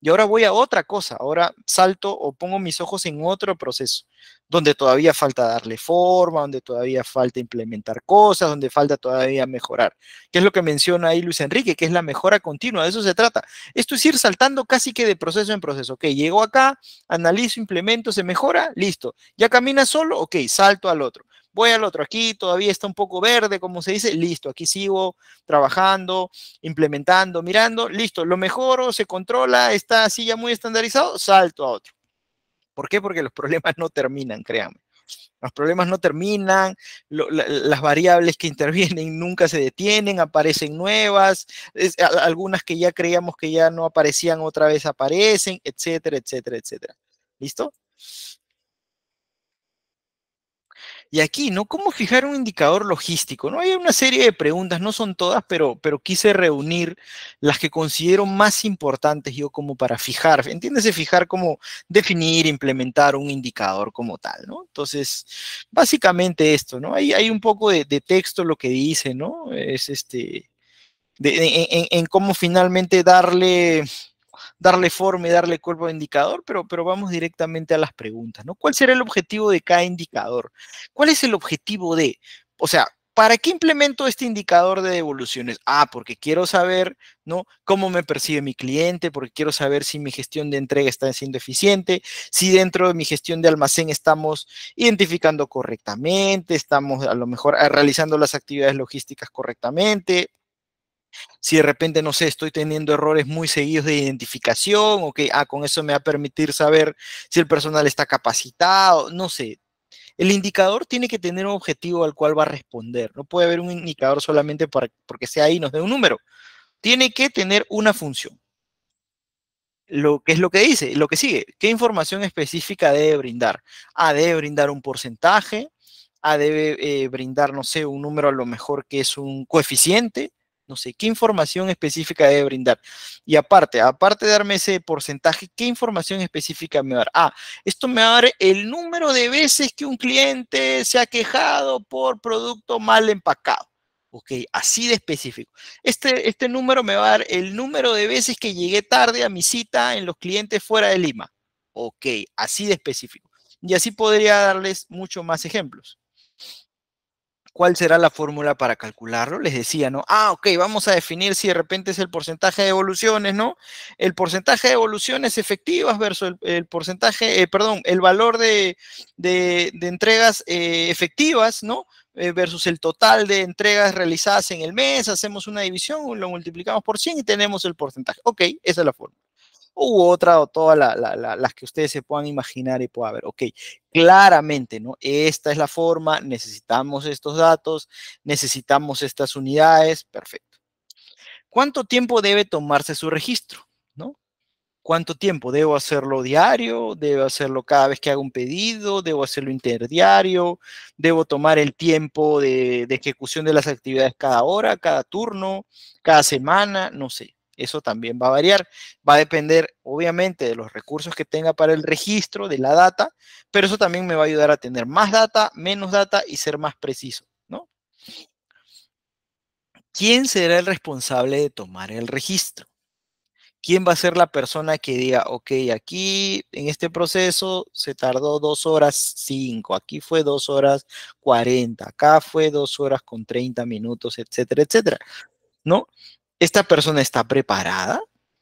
Speaker 1: Y ahora voy a otra cosa, ahora salto o pongo mis ojos en otro proceso, donde todavía falta darle forma, donde todavía falta implementar cosas, donde falta todavía mejorar. ¿Qué es lo que menciona ahí Luis Enrique, que es la mejora continua, de eso se trata. Esto es ir saltando casi que de proceso en proceso. Ok, llego acá, analizo, implemento, se mejora, listo. Ya camina solo, ok, salto al otro voy al otro aquí, todavía está un poco verde, como se dice, listo, aquí sigo trabajando, implementando, mirando, listo, lo mejoro, se controla, está así ya muy estandarizado, salto a otro. ¿Por qué? Porque los problemas no terminan, créame Los problemas no terminan, las variables que intervienen nunca se detienen, aparecen nuevas, algunas que ya creíamos que ya no aparecían otra vez aparecen, etcétera, etcétera, etcétera. ¿Listo? Y aquí, ¿no? ¿Cómo fijar un indicador logístico? ¿No? Hay una serie de preguntas, no son todas, pero, pero quise reunir las que considero más importantes yo como para fijar. Entiéndese fijar como definir, implementar un indicador como tal, ¿no? Entonces, básicamente esto, ¿no? Hay, hay un poco de, texto lo que dice, ¿no? Es este, en cómo finalmente darle darle forma y darle cuerpo a indicador, pero, pero vamos directamente a las preguntas, ¿no? ¿Cuál será el objetivo de cada indicador? ¿Cuál es el objetivo de? O sea, ¿para qué implemento este indicador de devoluciones? Ah, porque quiero saber, ¿no? Cómo me percibe mi cliente, porque quiero saber si mi gestión de entrega está siendo eficiente, si dentro de mi gestión de almacén estamos identificando correctamente, estamos a lo mejor eh, realizando las actividades logísticas correctamente, si de repente, no sé, estoy teniendo errores muy seguidos de identificación, o que, ah, con eso me va a permitir saber si el personal está capacitado, no sé. El indicador tiene que tener un objetivo al cual va a responder. No puede haber un indicador solamente para, porque sea ahí nos dé un número. Tiene que tener una función. Lo que es lo que dice, lo que sigue. ¿Qué información específica debe brindar? Ah, debe brindar un porcentaje, ah, debe eh, brindar, no sé, un número a lo mejor que es un coeficiente, no sé, ¿qué información específica debe brindar? Y aparte, aparte de darme ese porcentaje, ¿qué información específica me va a dar? Ah, esto me va a dar el número de veces que un cliente se ha quejado por producto mal empacado. Ok, así de específico. Este, este número me va a dar el número de veces que llegué tarde a mi cita en los clientes fuera de Lima. Ok, así de específico. Y así podría darles muchos más ejemplos cuál será la fórmula para calcularlo. Les decía, ¿no? Ah, ok, vamos a definir si de repente es el porcentaje de evoluciones, ¿no? El porcentaje de evoluciones efectivas versus el, porcentaje, eh, perdón, el valor de, entregas eh, efectivas, ¿no? Eh, versus el total de entregas realizadas en el mes, hacemos una división, lo multiplicamos por 100 y tenemos el porcentaje. Ok, esa es la fórmula. O otra o todas las que ustedes se puedan imaginar y pueda ver. Ok, claramente, ¿no? Esta es la forma, necesitamos estos datos, necesitamos estas unidades, perfecto. ¿Cuánto tiempo debe tomarse su registro? ¿No? ¿Cuánto tiempo? ¿Debo hacerlo diario? ¿Debo hacerlo cada vez que hago un pedido? ¿Debo hacerlo interdiario? ¿Debo tomar el tiempo de ejecución de las actividades cada hora, cada turno, cada semana? No sé. Eso también va a variar. Va a depender, obviamente, de los recursos que tenga para el registro, de la data, pero eso también me va a ayudar a tener más data, menos data y ser más preciso, ¿no? ¿Quién será el responsable de tomar el registro? ¿Quién va a ser la persona que diga, ok, aquí en este proceso se tardó dos horas cinco, aquí fue dos horas cuarenta, acá fue dos horas con treinta minutos, etcétera, etcétera? ¿No? esta persona está preparada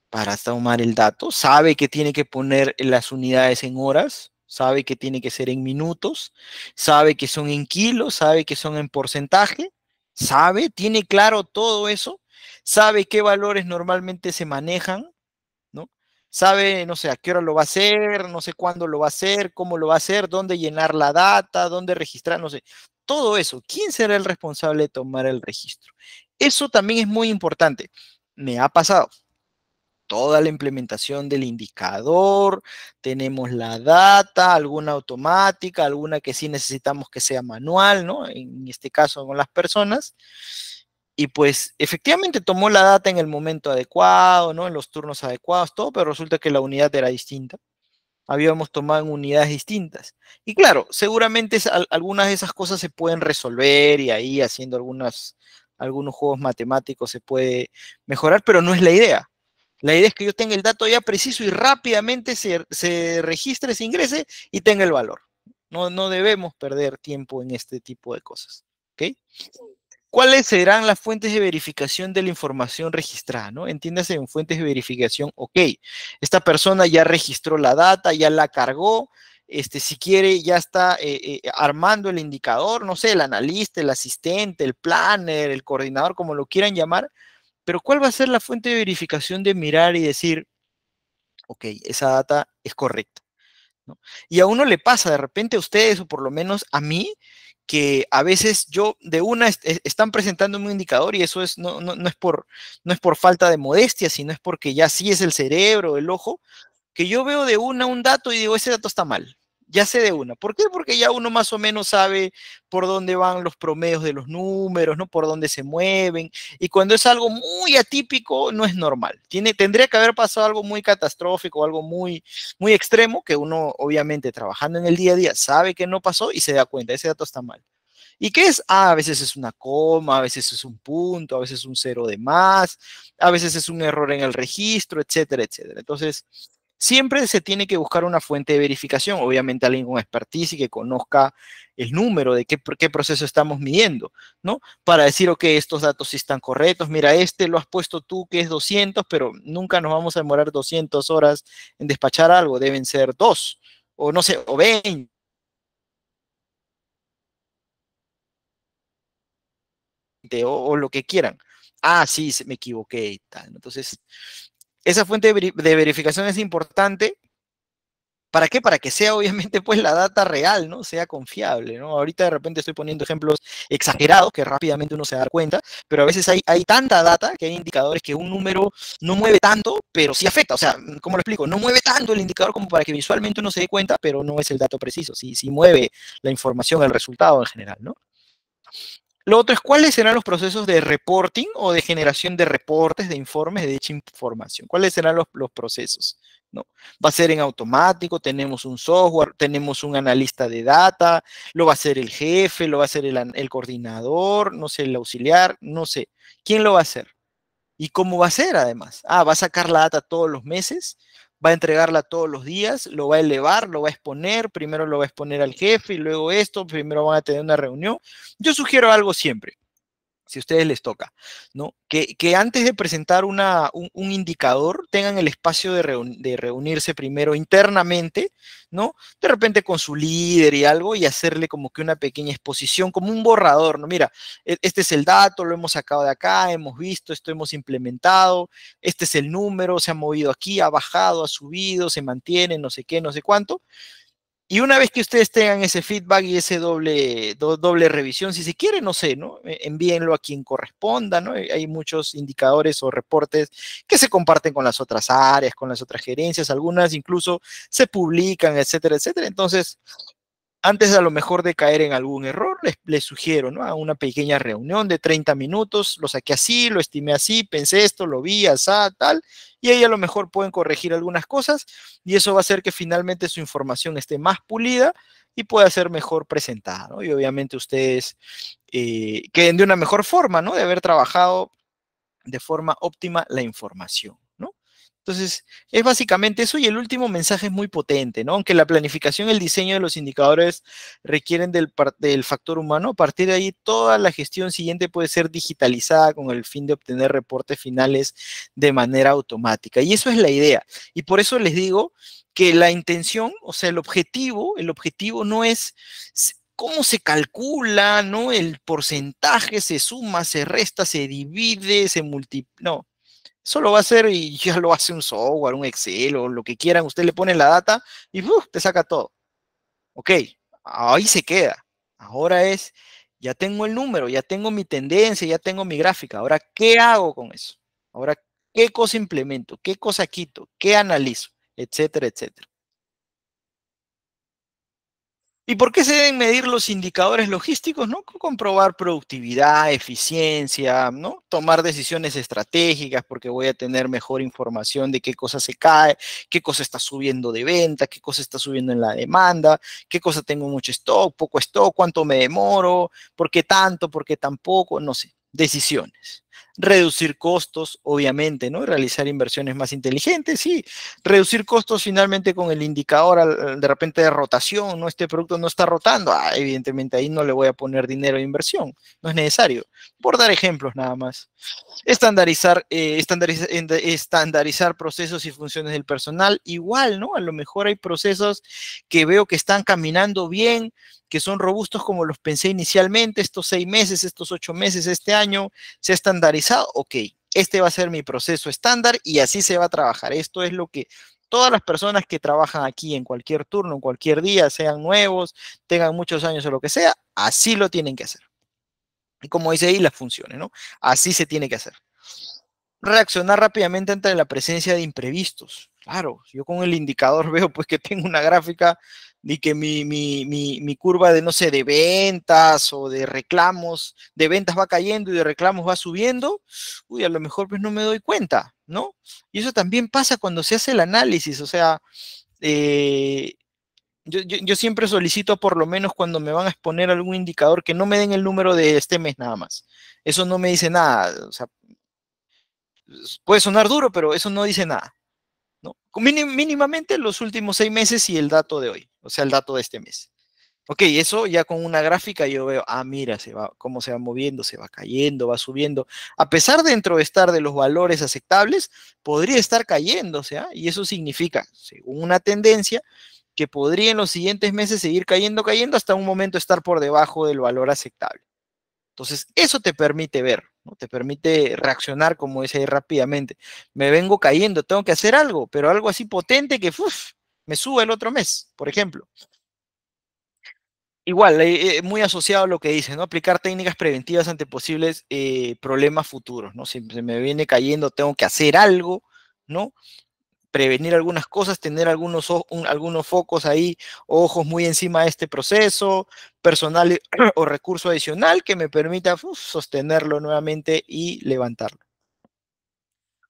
Speaker 1: para tomar el dato, sabe que tiene que poner las unidades en horas, sabe que tiene que ser en minutos, sabe que son en kilos, sabe que son en porcentaje, sabe, tiene claro todo eso, sabe qué valores normalmente se manejan, ¿no? Sabe, no sé, a qué hora lo va a hacer, no sé cuándo lo va a hacer, cómo lo va a hacer, dónde llenar la data, dónde registrar, no sé. Todo eso, ¿quién será el responsable de tomar el registro? Eso también es muy importante. Me ha pasado toda la implementación del indicador, tenemos la data, alguna automática, alguna que sí necesitamos que sea manual, ¿no? En este caso con las personas. Y pues efectivamente tomó la data en el momento adecuado, ¿no? En los turnos adecuados, todo, pero resulta que la unidad era distinta. Habíamos tomado en unidades distintas. Y claro, seguramente algunas de esas cosas se pueden resolver y ahí haciendo algunas algunos juegos matemáticos se puede mejorar, pero no es la idea. La idea es que yo tenga el dato ya preciso y rápidamente se, registre, se ingrese y tenga el valor. No, no debemos perder tiempo en este tipo de cosas. ¿Cuáles serán las fuentes de verificación de la información registrada? ¿no? Entiéndase en fuentes de verificación, ok, esta persona ya registró la data, ya la cargó, este, si quiere, ya está eh, eh, armando el indicador, no sé, el analista, el asistente, el planner, el coordinador, como lo quieran llamar, pero ¿cuál va a ser la fuente de verificación de mirar y decir, ok, esa data es correcta? Y a uno le pasa de repente a ustedes, o por lo menos a mí, que a veces yo de una están presentando un indicador y eso es no, no, no, es por no es por falta de modestia, sino es porque ya sí es el cerebro, el ojo, que yo veo de una un dato y digo ese dato está mal ya sé de una. ¿Por qué? Porque ya uno más o menos sabe por dónde van los promedios de los números, ¿no? Por dónde se mueven. Y cuando es algo muy atípico, no es normal. Tiene, tendría que haber pasado algo muy catastrófico, algo muy, muy extremo, que uno obviamente trabajando en el día a día sabe que no pasó y se da cuenta, ese dato está mal. ¿Y qué es? Ah, a veces es una coma, a veces es un punto, a veces es un cero de más, a veces es un error en el registro, etcétera, etcétera. Entonces, Siempre se tiene que buscar una fuente de verificación, obviamente alguien con expertise y que conozca el número de qué, proceso estamos midiendo, ¿no? Para decir, ok, estos datos sí están correctos, mira, este lo has puesto tú que es 200, pero nunca nos vamos a demorar 200 horas en despachar algo, deben ser dos, o no sé, o 20. O, o lo que quieran. Ah, sí, me equivoqué y tal. Entonces, esa fuente de, verificación es importante. ¿Para qué? Para que sea obviamente pues la data real, ¿no? Sea confiable, ¿no? Ahorita de repente estoy poniendo ejemplos exagerados que rápidamente uno se da cuenta, pero a veces hay, hay tanta data que hay indicadores que un número no mueve tanto, pero sí afecta. O sea, ¿cómo lo explico? No mueve tanto el indicador como para que visualmente uno se dé cuenta, pero no es el dato preciso. Sí, sí mueve la información, el resultado en general, ¿no? Lo otro es cuáles serán los procesos de reporting o de generación de reportes, de informes, de dicha información. ¿Cuáles serán los, procesos? ¿no? Va a ser en automático, tenemos un software, tenemos un analista de data, lo va a hacer el jefe, lo va a hacer el, el, coordinador, no sé, el auxiliar, no sé. ¿Quién lo va a hacer? ¿Y cómo va a ser además? Ah, va a sacar la data todos los meses, va a entregarla todos los días, lo va a elevar, lo va a exponer, primero lo va a exponer al jefe y luego esto, primero van a tener una reunión. Yo sugiero algo siempre, si a ustedes les toca, ¿no? Que, antes de presentar un, indicador tengan el espacio de reunirse primero internamente ¿no? De repente con su líder y algo y hacerle como que una pequeña exposición, como un borrador, ¿no? Mira, e, este es el dato, lo hemos sacado de acá, hemos visto, esto hemos implementado, este es el número, se ha movido aquí, ha bajado, ha subido, se mantiene, no sé qué, no sé cuánto. Y una vez que ustedes tengan ese feedback y ese doble, doble revisión, si se quiere, no sé, ¿no? Eh, envíenlo a quien corresponda, ¿no? Eh, hay muchos indicadores o reportes que se comparten con las otras áreas, con las otras gerencias, algunas incluso se publican, etcétera, etcétera. Entonces, antes a lo mejor de caer en algún error, les, sugiero ¿no? a una pequeña reunión de 30 minutos, lo saqué así, lo estimé así, pensé esto, lo vi, así, tal, y ahí a lo mejor pueden corregir algunas cosas y eso va a hacer que finalmente su información esté más pulida y pueda ser mejor presentada, ¿no? Y obviamente ustedes eh, queden de una mejor forma, ¿no? De haber trabajado de forma óptima la información. Entonces, es básicamente eso y el último mensaje es muy potente, ¿no? Aunque la planificación y el diseño de los indicadores requieren del, del, factor humano, a partir de ahí toda la gestión siguiente puede ser digitalizada con el fin de obtener reportes finales de manera automática. Y eso es la idea. Y por eso les digo que la intención, o sea, el objetivo, el objetivo no es cómo se calcula, ¿no? El porcentaje se suma, se resta, se divide, se multiplica. No, eso lo va a hacer y ya lo hace un software, un Excel o lo que quieran. Usted le pone la data y te saca todo. Ok, ahí se queda. Ahora es, ya tengo el número, ya tengo mi tendencia, ya tengo mi gráfica. Ahora, ¿qué hago con eso? Ahora, ¿qué cosa implemento? ¿Qué cosa quito? ¿Qué analizo? Etcétera, etcétera. ¿Y por qué se deben medir los indicadores logísticos? ¿no? Comprobar productividad, eficiencia, ¿no? tomar decisiones estratégicas porque voy a tener mejor información de qué cosa se cae, qué cosa está subiendo de venta, qué cosa está subiendo en la demanda, qué cosa tengo mucho stock, poco stock, cuánto me demoro, por qué tanto, por qué tan poco, no sé, decisiones reducir costos, obviamente, ¿no? Realizar inversiones más inteligentes, y Reducir costos finalmente con el indicador de repente de rotación, ¿no? Este producto no está rotando, ah, evidentemente ahí no le voy a poner dinero de inversión, no es necesario. Por dar ejemplos nada más. Estandarizar, eh, estandarizar, estandarizar procesos y funciones del personal, igual, ¿no? A lo mejor hay procesos que veo que están caminando bien, que son robustos como los pensé inicialmente, estos seis meses, estos ocho meses, este año, se ha estandarizado ok, este va a ser mi proceso estándar y así se va a trabajar. Esto es lo que todas las personas que trabajan aquí en cualquier turno, en cualquier día, sean nuevos, tengan muchos años o lo que sea, así lo tienen que hacer. Y como dice ahí, las funciones, ¿no? Así se tiene que hacer reaccionar rápidamente ante la presencia de imprevistos. Claro, yo con el indicador veo pues que tengo una gráfica y que mi, curva de, no sé, de ventas o de reclamos, de ventas va cayendo y de reclamos va subiendo, uy, a lo mejor pues no me doy cuenta, ¿no? Y eso también pasa cuando se hace el análisis, o sea, eh, yo, yo, siempre solicito por lo menos cuando me van a exponer algún indicador que no me den el número de este mes nada más. Eso no me dice nada, o sea, puede sonar duro, pero eso no dice nada. mínimamente los últimos seis meses y el dato de hoy, o sea, el dato de este mes. Ok, eso ya con una gráfica yo veo, ah, mira, se va, cómo se va moviendo, se va cayendo, va subiendo. A pesar de dentro de estar de los valores aceptables, podría estar cayendo, o sea, y eso significa, según una tendencia, que podría en los siguientes meses seguir cayendo, cayendo, hasta un momento estar por debajo del valor aceptable. Entonces, eso te permite ver, ¿no? Te permite reaccionar, como dice rápidamente. Me vengo cayendo, tengo que hacer algo, pero algo así potente que me sube el otro mes, por ejemplo. Igual, eh, eh, muy asociado a lo que dice, ¿no? Aplicar técnicas preventivas ante posibles eh, problemas futuros, ¿no? Si me viene cayendo, tengo que hacer algo, ¿no? prevenir algunas cosas, tener algunos, algunos focos ahí, ojos muy encima de este proceso, personal o recurso adicional que me permita sostenerlo nuevamente y levantarlo.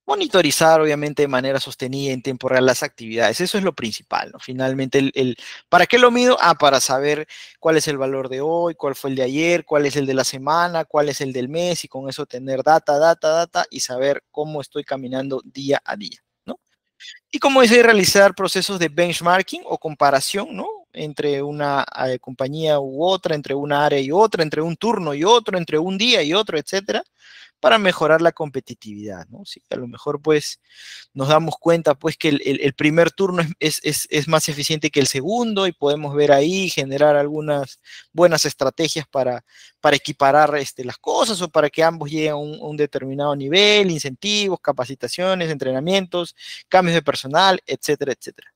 Speaker 1: Monitorizar, obviamente, de manera sostenida en tiempo real las actividades. Eso es lo principal, ¿no? Finalmente, el, ¿para qué lo mido? Ah, para saber cuál es el valor de hoy, cuál fue el de ayer, cuál es el de la semana, cuál es el del mes, y con eso tener data, data, data, y saber cómo estoy caminando día a día y cómo es realizar procesos de benchmarking o comparación, ¿no? entre una compañía u otra, entre una área y otra, entre un turno y otro, entre un día y otro, etcétera, para mejorar la competitividad, ¿no? Sí, a lo mejor pues nos damos cuenta pues que el, primer turno es, más eficiente que el segundo y podemos ver ahí generar algunas buenas estrategias para, para equiparar este, las cosas o para que ambos lleguen a un determinado nivel, incentivos, capacitaciones, entrenamientos, cambios de personal, etcétera, etcétera.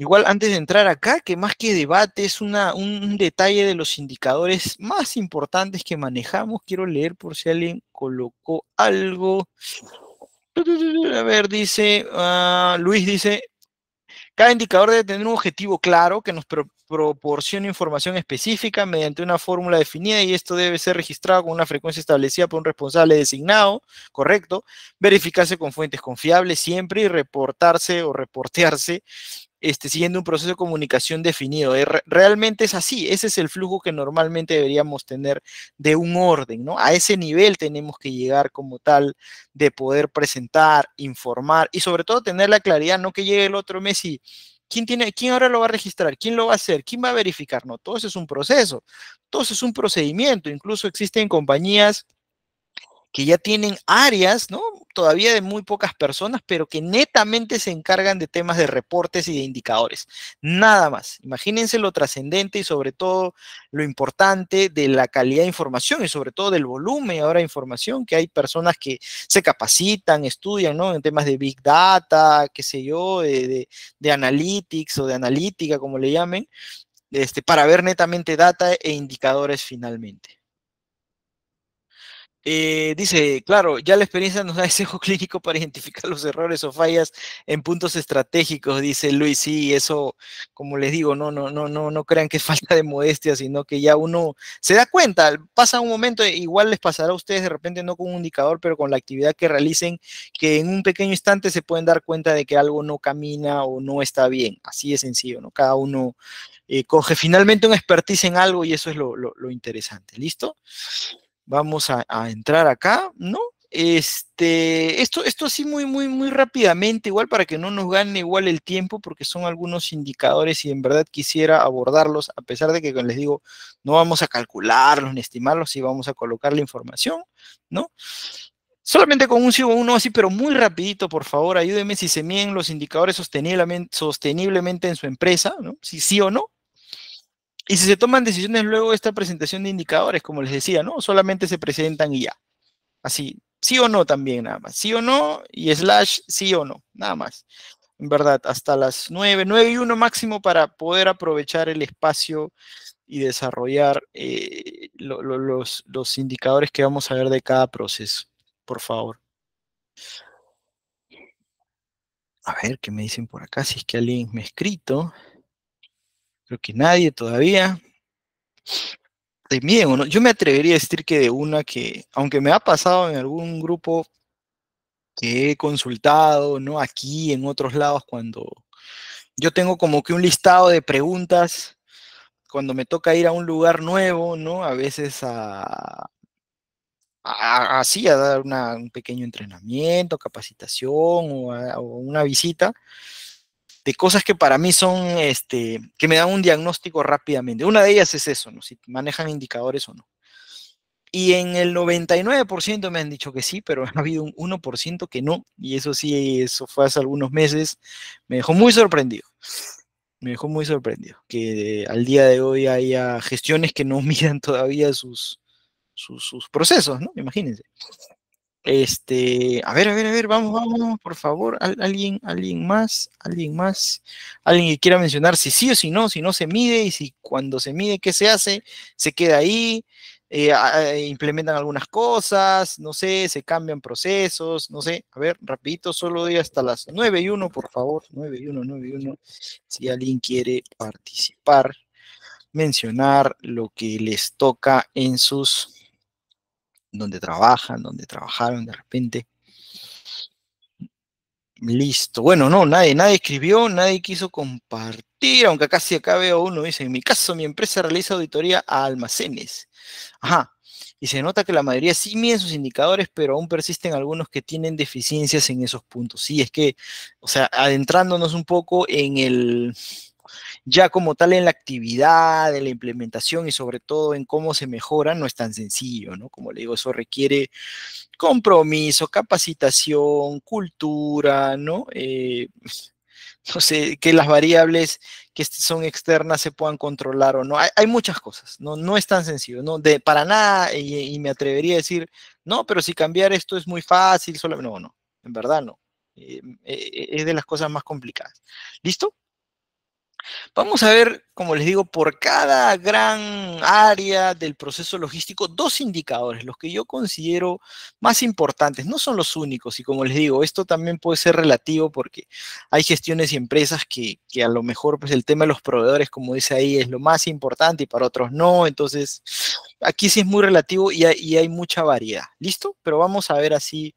Speaker 1: Igual antes de entrar acá, que más que debate es una, un detalle de los indicadores más importantes que manejamos. Quiero leer por si alguien colocó algo. A ver, dice, ah, Luis dice, cada indicador debe tener un objetivo claro que nos, proporciona información específica mediante una fórmula definida y esto debe ser registrado con una frecuencia establecida por un responsable designado, correcto, verificarse con fuentes confiables siempre y reportarse o reportearse este, siguiendo un proceso de comunicación definido. Eh, realmente es así, ese es el flujo que normalmente deberíamos tener de un orden, ¿no? A ese nivel tenemos que llegar como tal de poder presentar, informar y sobre todo tener la claridad, no que llegue el otro mes y ¿Quién, tiene, ¿Quién ahora lo va a registrar? ¿Quién lo va a hacer? ¿Quién va a verificar? No, todo eso es un proceso, todo eso es un procedimiento. Incluso existen compañías que ya tienen áreas, ¿no? todavía de muy pocas personas, pero que netamente se encargan de temas de reportes y de indicadores. Nada más. Imagínense lo trascendente y sobre todo lo importante de la calidad de información y sobre todo del volumen ahora de información, que hay personas que se capacitan, estudian, ¿no? En temas de Big Data, qué sé yo, de, de, analytics o de analítica, como le llamen, este, para ver netamente data e indicadores finalmente. Eh, dice, claro, ya la experiencia nos da ese ojo clínico para identificar los errores o fallas en puntos estratégicos, dice Luis. Sí, eso, como les digo, no, no, no, no, no crean que es falta de modestia, sino que ya uno se da cuenta, pasa un momento, igual les pasará a ustedes de repente no con un indicador, pero con la actividad que realicen, que en un pequeño instante se pueden dar cuenta de que algo no camina o no está bien. Así de sencillo, ¿no? Cada uno eh, coge finalmente un expertise en algo y eso es lo interesante. ¿Listo? Vamos a, entrar acá, ¿no? Este, esto, esto así muy, muy, muy rápidamente, igual para que no nos gane igual el tiempo, porque son algunos indicadores y en verdad quisiera abordarlos, a pesar de que, les digo, no vamos a calcularlos ni estimarlos, sí vamos a colocar la información, ¿no? Solamente con un sí o un no, así, pero muy rapidito, por favor, ayúdenme si se miden los indicadores sosteniblemente, sosteniblemente en su empresa, ¿no? Si sí o no, y si se toman decisiones luego de esta presentación de indicadores, como les decía, ¿no? Solamente se presentan y ya. Así, sí o no también, nada más. Sí o no y slash sí o no, nada más. En verdad, hasta las 9, 9 y 1 máximo para poder aprovechar el espacio y desarrollar eh, los, los indicadores que vamos a ver de cada proceso. Por favor. A ver, ¿qué me dicen por acá? Si es que alguien me ha escrito. Creo que nadie todavía. De yo me atrevería a decir que de una que, aunque me ha pasado en algún grupo que he consultado, ¿no? Aquí, en otros lados, cuando yo tengo como que un listado de preguntas, cuando me toca ir a un lugar nuevo, ¿no? A veces a, así a, dar un pequeño entrenamiento, capacitación o, una visita, de cosas que para mí son, este, que me dan un diagnóstico rápidamente. Una de ellas es eso, ¿no? Si manejan indicadores o no. Y en el 99% me han dicho que sí, pero ha habido un 1% que no. Y eso sí, eso fue hace algunos meses. Me dejó muy sorprendido. Me dejó muy sorprendido que eh, al día de hoy haya gestiones que no miran todavía sus, sus procesos, ¿no? Imagínense. Este, a ver, a ver, a ver, vamos, vamos, por favor, alguien, alguien más, alguien más, alguien que quiera mencionar si sí o si no, si no se mide y si cuando se mide, ¿qué se hace? ¿Se queda ahí? Eh, ah, eh, implementan algunas cosas, no sé, se cambian procesos, no sé, a ver, rapidito, solo doy hasta las 9 y 1, por favor, 9 y 1, 9 y 1, si alguien quiere participar, mencionar lo que les toca en sus donde trabajan, donde trabajaron de repente. Listo. Bueno, no, nadie, nadie escribió, nadie quiso compartir, aunque casi acá veo uno, dice, en mi caso, mi empresa realiza auditoría a almacenes. Ajá. Y se nota que la mayoría sí miden sus indicadores, pero aún persisten algunos que tienen deficiencias en esos puntos. Sí, es que, o sea, adentrándonos un poco en el, ya como tal en la actividad, en la implementación y sobre todo en cómo se mejora, no es tan sencillo, ¿no? Como le digo, eso requiere compromiso, capacitación, cultura, ¿no? Eh, no sé, que las variables que son externas se puedan controlar o no. Hay, muchas cosas, no, no es tan sencillo, no, de, para nada, y, me atrevería a decir, no, pero si cambiar esto es muy fácil, solo, no, no, en verdad no. Eh, eh, es de las cosas más complicadas. ¿Listo? Vamos a ver, como les digo, por cada gran área del proceso logístico, dos indicadores, los que yo considero más importantes. No son los únicos y como les digo, esto también puede ser relativo porque hay gestiones y empresas que, a lo mejor pues, el tema de los proveedores, como dice ahí, es lo más importante y para otros no. Entonces, aquí sí es muy relativo y y hay mucha variedad. ¿Listo? Pero vamos a ver así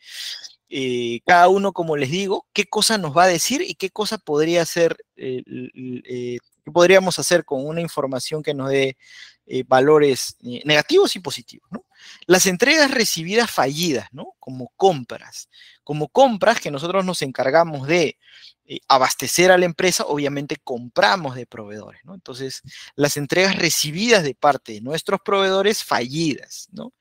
Speaker 1: eh, cada uno, como les digo, qué cosa nos va a decir y qué cosa podría hacer, eh, eh, qué podríamos hacer con una información que nos dé valores negativos y positivos. Las entregas recibidas fallidas, ¿no? como compras, como compras que nosotros nos encargamos de abastecer a la empresa, obviamente compramos de proveedores, ¿no? Entonces, las entregas recibidas de parte de nuestros proveedores fallidas, ¿no?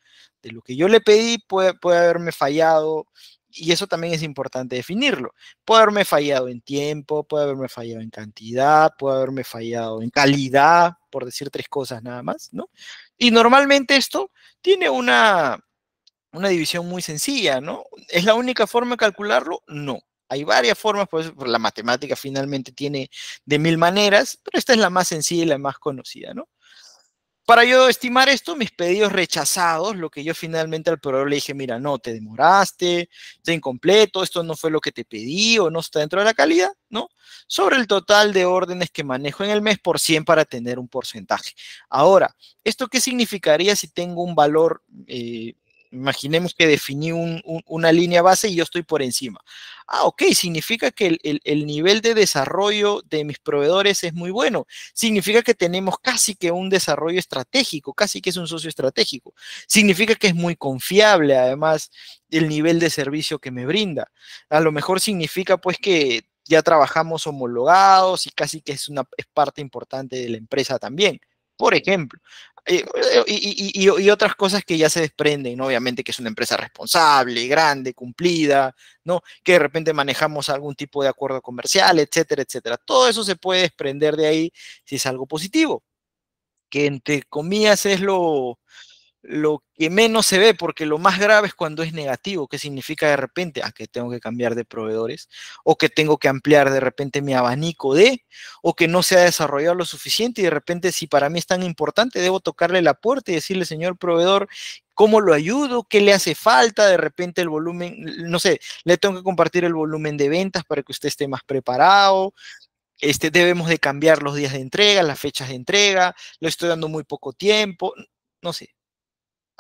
Speaker 1: de lo que yo le pedí puede, puede haberme fallado y eso también es importante definirlo. Puede haberme fallado en tiempo, puede haberme fallado en cantidad, puede haberme fallado en calidad, por decir tres cosas nada más, ¿no? Y normalmente esto tiene una, una división muy sencilla, ¿no? ¿Es la única forma de calcularlo? No. Hay varias formas, pues la matemática finalmente tiene de mil maneras, pero esta es la más sencilla y la más conocida, ¿no? para yo estimar esto, mis pedidos rechazados, lo que yo finalmente al proveedor le dije, mira, no, te demoraste, está incompleto, esto no fue lo que te pedí o no está dentro de la calidad, ¿no? Sobre el total de órdenes que manejo en el mes por 100 para tener un porcentaje. Ahora, ¿esto qué significaría si tengo un valor... Eh, imaginemos que definí una línea base y yo estoy por encima. Ah, ok, significa que el, el, nivel de desarrollo de mis proveedores es muy bueno. Significa que tenemos casi que un desarrollo estratégico, casi que es un socio estratégico. Significa que es muy confiable, además, el nivel de servicio que me brinda. A lo mejor significa pues que ya trabajamos homologados y casi que es una es parte importante de la empresa también por ejemplo. Eh, eh, y, otras cosas que ya se desprenden, obviamente que es una empresa responsable, grande, cumplida, ¿no? que de repente manejamos algún tipo de acuerdo comercial, etcétera, etcétera. Todo eso se puede desprender de ahí si es algo positivo, que entre comillas es lo, lo que menos se ve, porque lo más grave es cuando es negativo, que significa de repente, ah, que tengo que cambiar de proveedores, o que tengo que ampliar de repente mi abanico de, o que no se ha desarrollado lo suficiente y de repente si para mí es tan importante, debo tocarle la puerta y decirle, señor proveedor, ¿cómo lo ayudo? ¿Qué le hace falta? De repente el volumen, no sé, le tengo que compartir el volumen de ventas para que usted esté más preparado, este, debemos de cambiar los días de entrega, las fechas de entrega, le estoy dando muy poco tiempo, no sé,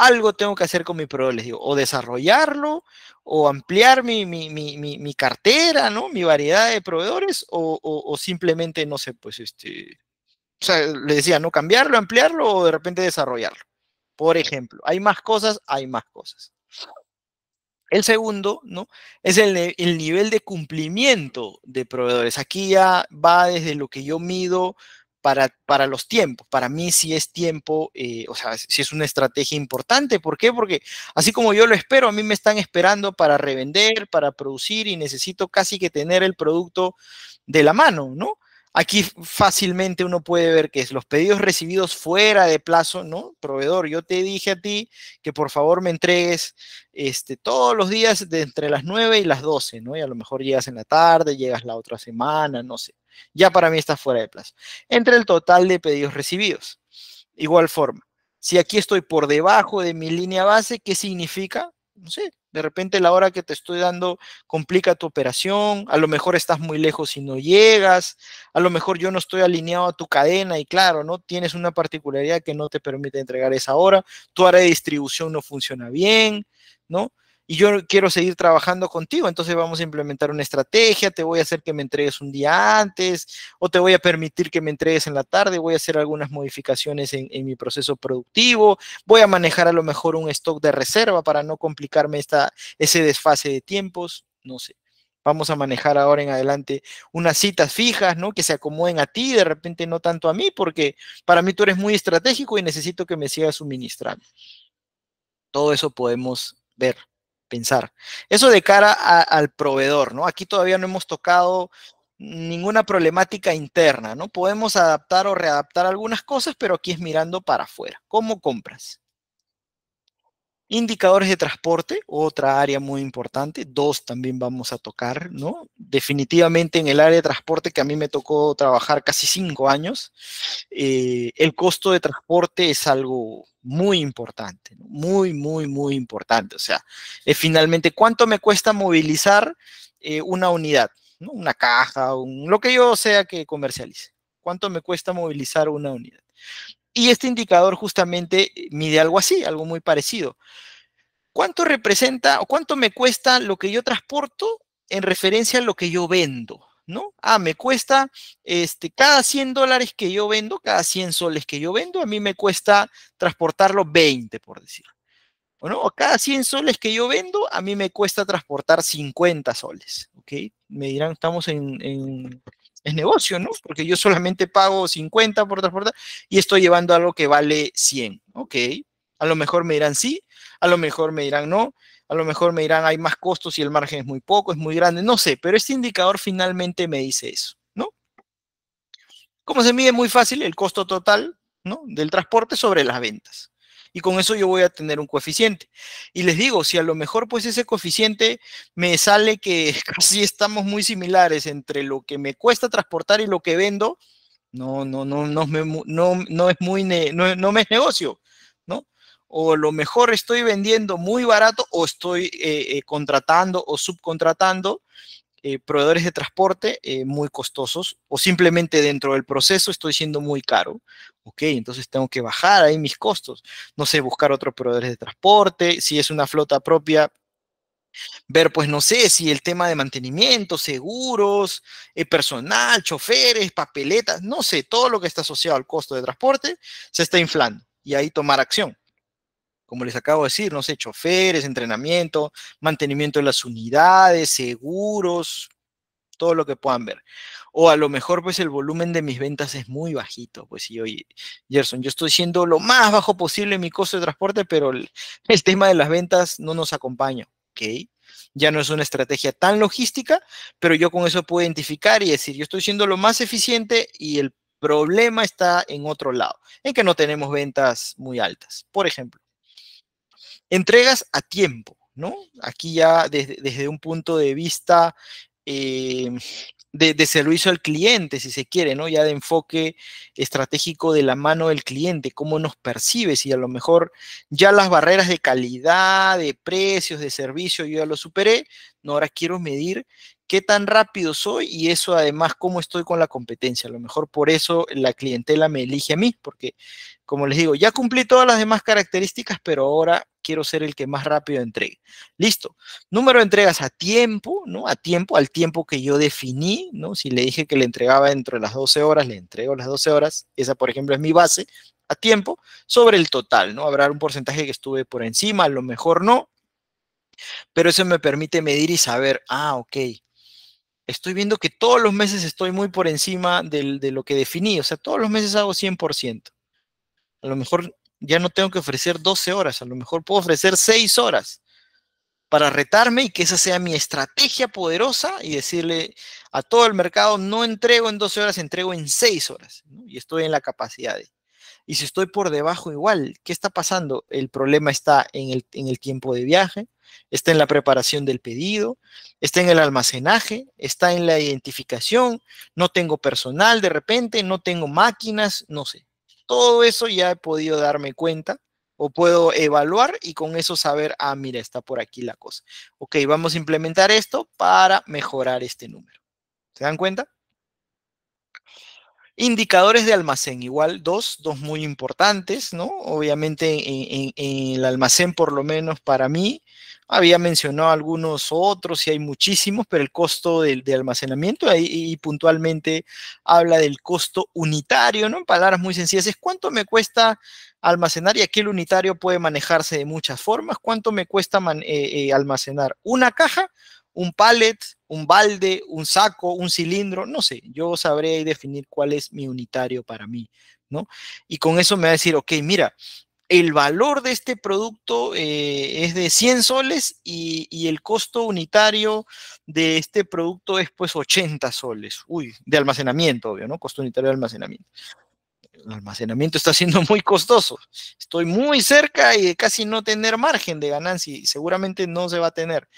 Speaker 1: algo tengo que hacer con mi proveedor, les digo, o desarrollarlo, o ampliar mi, mi, mi, mi cartera, ¿no? Mi variedad de proveedores, o, o, simplemente, no sé, pues, este, o sea, les decía, ¿no? Cambiarlo, ampliarlo, o de repente desarrollarlo. Por ejemplo, hay más cosas, hay más cosas. El segundo, ¿no? Es el, el nivel de cumplimiento de proveedores. Aquí ya va desde lo que yo mido para, los tiempos. Para mí sí es tiempo, eh, o sea, sí es una estrategia importante. ¿Por qué? Porque así como yo lo espero, a mí me están esperando para revender, para producir y necesito casi que tener el producto de la mano, ¿no? Aquí fácilmente uno puede ver que es los pedidos recibidos fuera de plazo, ¿no? Proveedor, yo te dije a ti que por favor me entregues este, todos los días de entre las 9 y las 12, ¿no? Y a lo mejor llegas en la tarde, llegas la otra semana, no sé. Ya para mí está fuera de plazo. Entre el total de pedidos recibidos. Igual forma, si aquí estoy por debajo de mi línea base, ¿qué significa? No sé, de repente la hora que te estoy dando complica tu operación, a lo mejor estás muy lejos y no llegas, a lo mejor yo no estoy alineado a tu cadena y claro, ¿no? Tienes una particularidad que no te permite entregar esa hora, tu área de distribución no funciona bien, ¿no? y yo quiero seguir trabajando contigo, entonces vamos a implementar una estrategia, te voy a hacer que me entregues un día antes o te voy a permitir que me entregues en la tarde, voy a hacer algunas modificaciones en, mi proceso productivo, voy a manejar a lo mejor un stock de reserva para no complicarme esta, ese desfase de tiempos, no sé vamos a manejar ahora en adelante unas citas fijas, ¿no? Que se acomoden a ti, de repente no tanto a mí, porque para mí tú eres muy estratégico y necesito que me sigas suministrando. Todo eso podemos ver pensar. Eso de cara al proveedor, ¿no? Aquí todavía no hemos tocado ninguna problemática interna, ¿no? Podemos adaptar o readaptar algunas cosas, pero aquí es mirando para afuera. ¿Cómo compras? Indicadores de transporte, otra área muy importante, dos también vamos a tocar, ¿no? Definitivamente en el área de transporte que a mí me tocó trabajar casi cinco años, eh, el costo de transporte es algo muy importante, muy, muy, muy importante. O sea, eh, finalmente, ¿cuánto me cuesta movilizar eh, una unidad? ¿no? Una caja, lo que yo sea que comercialice. ¿Cuánto me cuesta movilizar una unidad? Y este indicador justamente eh, mide algo así, algo muy parecido. ¿Cuánto representa o cuánto me cuesta lo que yo transporto en referencia a lo que yo vendo? ¿No? Ah, me cuesta este, cada 100 dólares que yo vendo, cada 100 soles que yo vendo, a mí me cuesta transportarlo 20, por decir. Bueno, o cada 100 soles que yo vendo, a mí me cuesta transportar 50 soles. ¿Ok? Me dirán, estamos en es negocio, ¿no? Porque yo solamente pago 50 por transportar y estoy llevando algo que vale 100, ¿ok? A lo mejor me dirán sí, a lo mejor me dirán no, a lo mejor me dirán hay más costos y el margen es muy poco, es muy grande, no sé, pero este indicador finalmente me dice eso, ¿no? Como se mide? Muy fácil, el costo total, ¿no? Del transporte sobre las ventas y con eso yo voy a tener un coeficiente. Y les digo, si a lo mejor pues ese coeficiente me sale que casi estamos muy similares entre lo que me cuesta transportar y lo que vendo, no, no, no, no, no, no es muy, no, no me es negocio, ¿no? O a lo mejor estoy vendiendo muy barato o estoy eh, eh, contratando o subcontratando eh, proveedores de transporte eh, muy costosos o simplemente dentro del proceso estoy siendo muy caro. Ok, entonces tengo que bajar ahí mis costos. No sé, buscar otros proveedores de transporte. Si es una flota propia, ver, pues no sé, si el tema de mantenimiento, seguros, eh, personal, choferes, papeletas, no sé, todo lo que está asociado al costo de transporte se está inflando y ahí tomar acción como les acabo de decir, no sé, choferes, entrenamiento, mantenimiento de las unidades, seguros, todo lo que puedan ver. O a lo mejor pues el volumen de mis ventas es muy bajito, pues si, oye, Gerson, yo estoy siendo lo más bajo posible en mi costo de transporte, pero el, tema de las ventas no nos acompaña, ¿ok? ya no es una estrategia tan logística, pero yo con eso puedo identificar y decir, yo estoy siendo lo más eficiente y el problema está en otro lado, en que no tenemos ventas muy altas, por ejemplo entregas a tiempo, ¿no? Aquí ya desde, un punto de vista eh, de, de, servicio al cliente, si se quiere, ¿no? Ya de enfoque estratégico de la mano del cliente, cómo nos percibe, si a lo mejor ya las barreras de calidad, de precios, de servicio, yo ya lo superé, no, ahora quiero medir qué tan rápido soy y eso además cómo estoy con la competencia. A lo mejor por eso la clientela me elige a mí, porque como les digo, ya cumplí todas las demás características, pero ahora quiero ser el que más rápido entregue. Listo. Número de entregas a tiempo, ¿no? A tiempo, al tiempo que yo definí, ¿no? Si le dije que le entregaba dentro de las 12 horas, le entrego las 12 horas. Esa, por ejemplo, es mi base a tiempo sobre el total, ¿no? Habrá un porcentaje que estuve por encima, a lo mejor no. Pero eso me permite medir y saber, ah, ok, estoy viendo que todos los meses estoy muy por encima de lo que definí, o sea, todos los meses hago 100%. A lo mejor ya no tengo que ofrecer 12 horas, a lo mejor puedo ofrecer 6 horas para retarme y que esa sea mi estrategia poderosa y decirle a todo el mercado, no entrego en 12 horas, entrego en 6 horas, y estoy en la capacidad Y si estoy por debajo, igual, ¿qué está pasando? El problema está el, en el, tiempo de viaje, está en la preparación del pedido, está en el almacenaje, está en la identificación, no tengo personal de repente, no tengo máquinas, no sé todo eso ya he podido darme cuenta o puedo evaluar y con eso saber, ah, mira, está por aquí la cosa. Ok, vamos a implementar esto para mejorar este número. ¿Se dan cuenta? Indicadores de almacén, igual dos, dos muy importantes, ¿no? Obviamente en, el almacén, por lo menos para mí, había mencionado algunos otros y hay muchísimos, pero el costo de, almacenamiento ahí, y puntualmente habla del costo unitario, ¿no? En palabras muy sencillas, es cuánto me cuesta almacenar y aquí el unitario puede manejarse de muchas formas, cuánto me cuesta eh, eh, almacenar una caja un pallet, un balde, un saco, un cilindro, no sé, yo sabré definir cuál es mi unitario para mí, ¿no? Y con eso me va a decir, ok, mira, el valor de este producto eh, es de 100 soles y, el costo unitario de este producto es pues 80 soles, uy, de almacenamiento, obvio, ¿no? Costo unitario de almacenamiento. El almacenamiento está siendo muy costoso. Estoy muy cerca y casi no tener margen de ganancia y seguramente no se va a tener.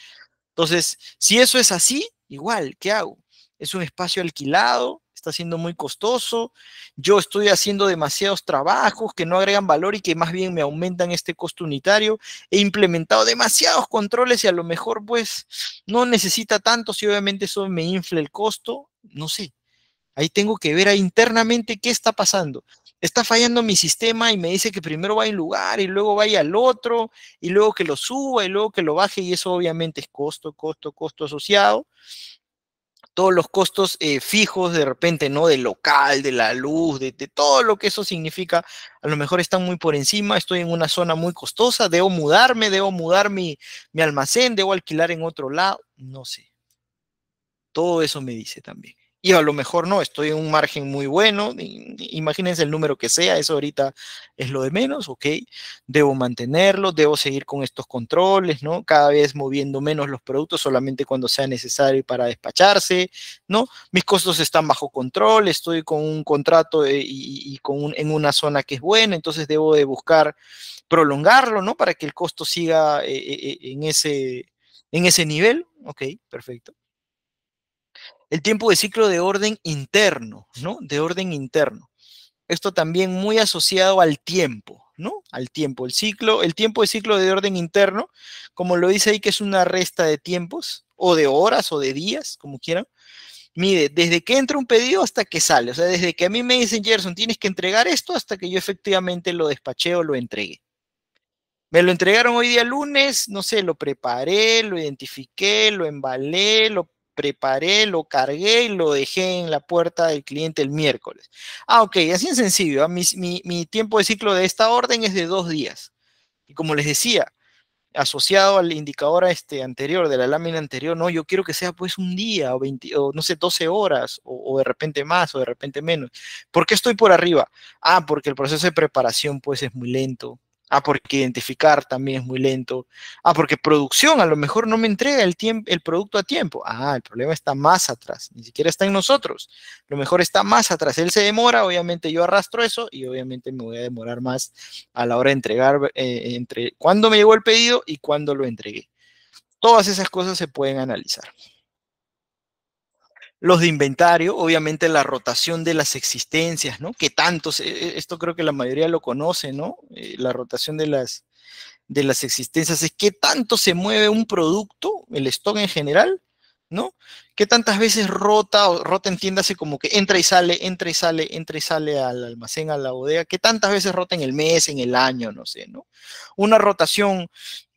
Speaker 1: Entonces, si eso es así, igual, ¿qué hago? Es un espacio alquilado, está siendo muy costoso, yo estoy haciendo demasiados trabajos que no agregan valor y que más bien me aumentan este costo unitario, he implementado demasiados controles y a lo mejor pues no necesita tanto si obviamente eso me infla el costo, no sé, Ahí tengo que ver ahí internamente qué está pasando. Está fallando mi sistema y me dice que primero va a un lugar y luego vaya al otro y luego que lo suba y luego que lo baje y eso obviamente es costo, costo, costo asociado. Todos los costos eh, fijos de repente, ¿no? Del local, de la luz, de, todo lo que eso significa. A lo mejor están muy por encima, estoy en una zona muy costosa, debo mudarme, debo mudar mi, mi almacén, debo alquilar en otro lado, no sé. Todo eso me dice también y a lo mejor no, estoy en un margen muy bueno, imagínense el número que sea, eso ahorita es lo de menos, ok, debo mantenerlo, debo seguir con estos controles, ¿no? Cada vez moviendo menos los productos solamente cuando sea necesario para despacharse, ¿no? Mis costos están bajo control, estoy con un contrato eh, y, con en una zona que es buena, entonces debo de buscar prolongarlo, ¿no? Para que el costo siga eh, eh, en ese en ese nivel, ok, perfecto el tiempo de ciclo de orden interno, ¿no? De orden interno. Esto también muy asociado al tiempo, ¿no? Al tiempo. El ciclo, el tiempo de ciclo de orden interno, como lo dice ahí, que es una resta de tiempos, o de horas, o de días, como quieran. Mide desde que entra un pedido hasta que sale. O sea, desde que a mí me dicen, Gerson, tienes que entregar esto hasta que yo efectivamente lo despaché o lo entregué. Me lo entregaron hoy día lunes, no sé, lo preparé, lo identifiqué, lo embalé, lo preparé, lo cargué y lo dejé en la puerta del cliente el miércoles. Ah, ok, así en sencillo. ¿ah? Mi, mi, tiempo de ciclo de esta orden es de dos días. Y como les decía, asociado al indicador este anterior, de la lámina anterior, no, yo quiero que sea pues un día o, o no sé, 12 horas o, o, de repente más o de repente menos. ¿Por qué estoy por arriba? Ah, porque el proceso de preparación pues es muy lento, Ah, porque identificar también es muy lento. Ah, porque producción a lo mejor no me entrega el, el producto a tiempo. Ah, el problema está más atrás, ni siquiera está en nosotros. A lo mejor está más atrás. Él se demora, obviamente yo arrastro eso y obviamente me voy a demorar más a la hora de entregar eh, entre cuándo me llegó el pedido y cuándo lo entregué. Todas esas cosas se pueden analizar los de inventario, obviamente la rotación de las existencias, ¿no? Que tantos, e, e, esto creo que la mayoría lo conoce, ¿no? Eh, la rotación de las, de las existencias es qué tanto se mueve un producto, el stock en general, ¿no? ¿Qué tantas veces rota, o rota entiéndase como que entra y sale, entra y sale, entra y sale al almacén, a la bodega? ¿Qué tantas veces rota en el mes, en el año, no sé, ¿no? Una rotación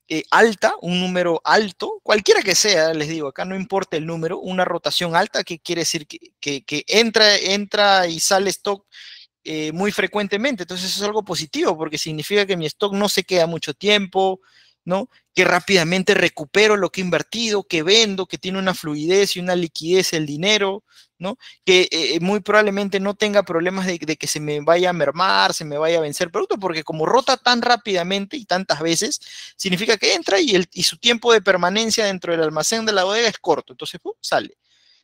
Speaker 1: eh, alta, un número alto, cualquiera que sea, les digo, acá no importa el número, una rotación alta, que quiere decir que, que, entra, entra y sale stock eh, muy frecuentemente. Entonces es algo positivo porque significa que mi stock no se queda mucho tiempo, que rápidamente recupero lo que he invertido, que vendo, que tiene una fluidez y una liquidez el dinero, ¿no? Que eh, eh, muy probablemente no tenga problemas de, que se me vaya a mermar, se me vaya a vencer producto, porque como rota tan rápidamente y tantas veces, significa que entra y, su tiempo de permanencia dentro del almacén de la bodega es corto, entonces sale.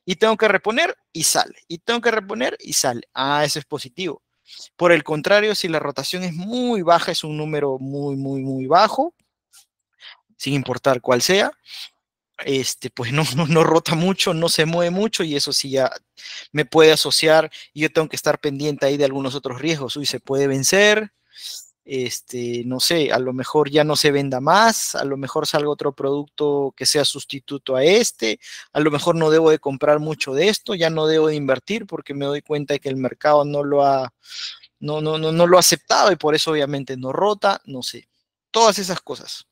Speaker 1: Y tengo que reponer y sale. Y tengo que reponer y sale. Ah, eso es positivo. Por el contrario, si la rotación es muy baja, es un número muy, muy, muy bajo, sin importar cuál sea, este, pues no, rota mucho, no se mueve mucho y eso sí ya me puede asociar y yo tengo que estar pendiente ahí de algunos otros riesgos. Uy, se puede vencer, este, no sé, a lo mejor ya no se venda más, a lo mejor salga otro producto que sea sustituto a este, a lo mejor no debo de comprar mucho de esto, ya no debo de invertir porque me doy cuenta de que el mercado no lo ha, no, no, no, no lo ha aceptado y por eso obviamente no rota, no sé, todas esas cosas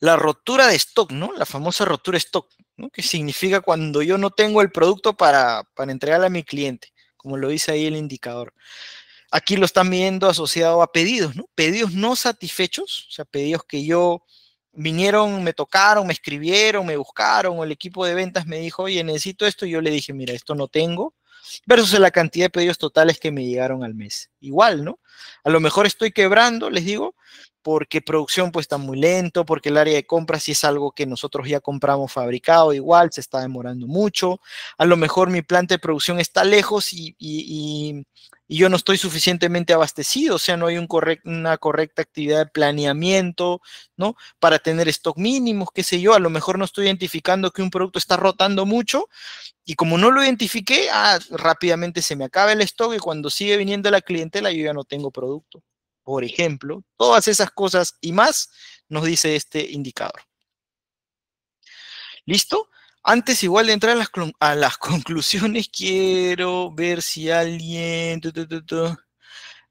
Speaker 1: la rotura de stock, ¿no? La famosa rotura de stock, ¿no? Que significa cuando yo no tengo el producto para, para entregarle a mi cliente, como lo dice ahí el indicador. Aquí lo están viendo asociado a pedidos, ¿no? Pedidos no satisfechos, o sea, pedidos que yo vinieron, me tocaron, me escribieron, me buscaron, o el equipo de ventas me dijo, oye, necesito esto, y yo le dije, mira, esto no tengo, versus la cantidad de pedidos totales que me llegaron al mes. Igual, ¿no? A lo mejor estoy quebrando, les digo, porque producción pues está muy lento, porque el área de compra si es algo que nosotros ya compramos fabricado, igual se está demorando mucho, a lo mejor mi planta de producción está lejos y, yo no estoy suficientemente abastecido, o sea, no hay una correcta actividad de planeamiento, ¿no? Para tener stock mínimos, qué sé yo, a lo mejor no estoy identificando que un producto está rotando mucho y como no lo identifiqué, ah, rápidamente se me acaba el stock y cuando sigue viniendo la clientela yo ya no tengo producto por ejemplo, todas esas cosas y más nos dice este indicador. ¿Listo? Antes igual de entrar a las, conclusiones, quiero ver si alguien ha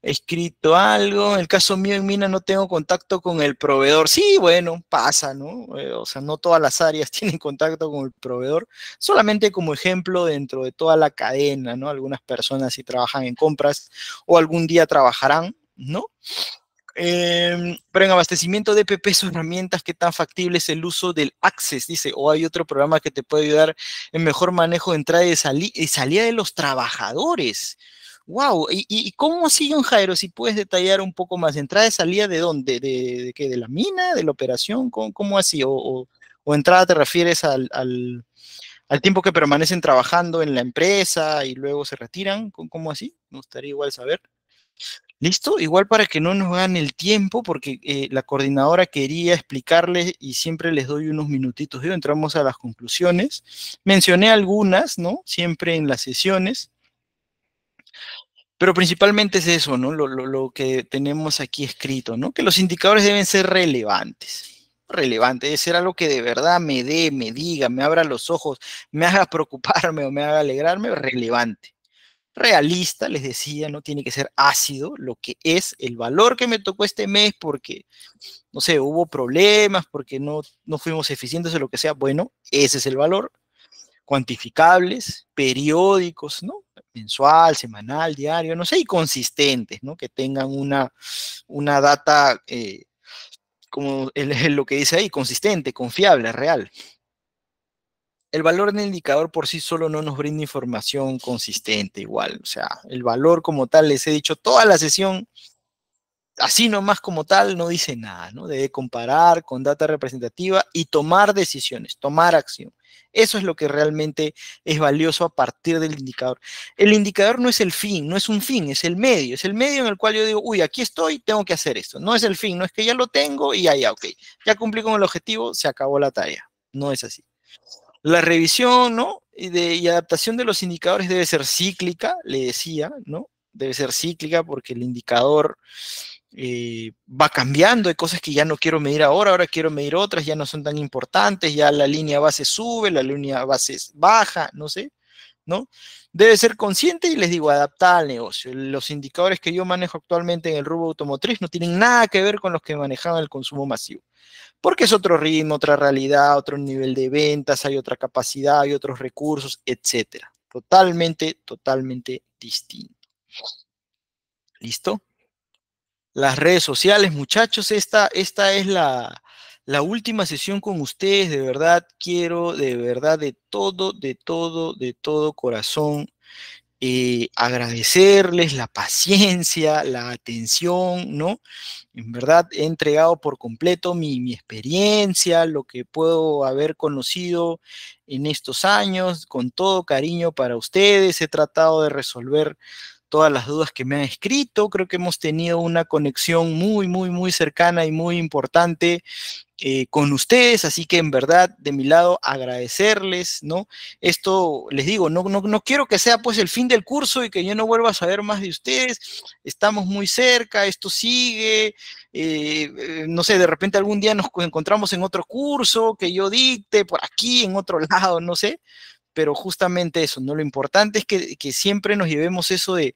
Speaker 1: escrito algo. En el caso mío en Mina no tengo contacto con el proveedor. Sí, bueno, pasa, ¿no? Eh, o sea, no todas las áreas tienen contacto con el proveedor. Solamente como ejemplo dentro de toda la cadena, ¿no? Algunas personas si trabajan en compras o algún día trabajarán ¿no? Em, pero en abastecimiento de PP, sus herramientas, qué tan factible es el uso del Access, dice, o hay otro programa que te puede ayudar en mejor manejo de entrada y, salida de los trabajadores. Wow, ¿Y, y cómo un Jairo? Si puedes detallar un poco más, entrada y salida de dónde, de, qué, de la mina, de la operación, cómo, así, o, o, entrada te refieres al, al, al, tiempo que permanecen trabajando en la empresa y luego se retiran, cómo así, me gustaría igual saber. ¿Listo? Igual para que no nos gane el tiempo, porque eh, la coordinadora quería explicarles y siempre les doy unos minutitos. Yo entramos a las conclusiones. Mencioné algunas, ¿no? Siempre en las sesiones. Pero principalmente es eso, ¿no? Lo, lo que tenemos aquí escrito, ¿no? Que los indicadores deben ser relevantes. Relevante, debe ser algo que de verdad me dé, me diga, me abra los ojos, me haga preocuparme o me haga alegrarme, relevante realista, les decía, no tiene que ser ácido, lo que es el valor que me tocó este mes porque, no sé, hubo problemas, porque no, no fuimos eficientes o lo que sea, bueno, ese es el valor. Cuantificables, periódicos, ¿no? Mensual, semanal, diario, no sé, y consistentes, ¿no? Que tengan una, una data, eh, como lo que dice ahí, consistente, confiable, real el valor del indicador por sí solo no nos brinda información consistente igual. O sea, el valor como tal, les he dicho toda la sesión, así nomás como tal, no dice nada, ¿no? Debe comparar con data representativa y tomar decisiones, tomar acción. Eso es lo que realmente es valioso a partir del indicador. El indicador no es el fin, no es un fin, es el medio, es el medio en el cual yo digo, uy, aquí estoy, tengo que hacer esto. No es el fin, no es que ya lo tengo y ya, ok, ya cumplí con el objetivo, se acabó la tarea. No es así. La revisión, Y, adaptación de los indicadores debe ser cíclica, le decía, ¿no? Debe ser cíclica porque el indicador eh, va cambiando, hay cosas que ya no quiero medir ahora, ahora quiero medir otras, ya no son tan importantes, ya la línea base sube, la línea base baja, no sé, ¿no? Debe ser consciente y les digo, adaptada al negocio. Los indicadores que yo manejo actualmente en el rubro automotriz no tienen nada que ver con los que manejaban el consumo masivo porque es otro ritmo, otra realidad, otro nivel de ventas, hay otra capacidad, hay otros recursos, etcétera. Totalmente, totalmente distinto. ¿Listo? Las redes sociales, muchachos, esta, esta es la, la última sesión con ustedes, de verdad quiero, de verdad, de todo, de todo, de todo corazón eh, agradecerles la paciencia, la atención, ¿no? En verdad he entregado por completo mi, mi, experiencia, lo que puedo haber conocido en estos años, con todo cariño para ustedes, he tratado de resolver todas las dudas que me han escrito. Creo que hemos tenido una conexión muy, muy, muy cercana y muy importante eh, con ustedes. Así que en verdad, de mi lado, agradecerles, ¿no? Esto, les digo, no, no, quiero que sea pues el fin del curso y que yo no vuelva a saber más de ustedes. Estamos muy cerca, esto sigue. Eh, eh, no sé, de repente algún día nos encontramos en otro curso que yo dicte, por aquí, en otro lado, no sé pero justamente eso, ¿no? Lo importante es que, siempre nos llevemos eso de,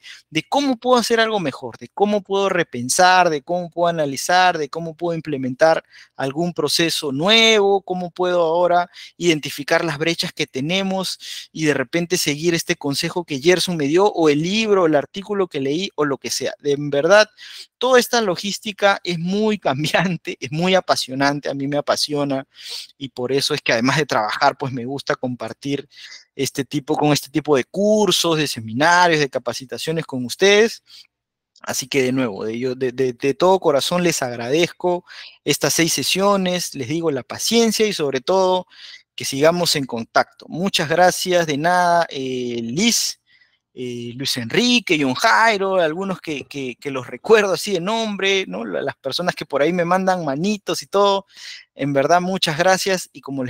Speaker 1: cómo puedo hacer algo mejor, de cómo puedo repensar, de cómo puedo analizar, de cómo puedo implementar algún proceso nuevo, cómo puedo ahora identificar las brechas que tenemos y de repente seguir este consejo que Gerson me dio o el libro, el artículo que leí o lo que sea. De verdad, toda esta logística es muy cambiante, es muy apasionante, a mí me apasiona y por eso es que además de trabajar, pues me gusta compartir este tipo, con este tipo de cursos, de seminarios, de capacitaciones con ustedes. Así que de nuevo, de, todo corazón les agradezco estas seis sesiones, les digo la paciencia y sobre todo que sigamos en contacto. Muchas gracias, de nada, eh, Liz, eh, Luis Enrique, John Jairo, algunos que, los recuerdo así de nombre, ¿no? las personas que por ahí me mandan manitos y todo. En verdad, muchas gracias y como les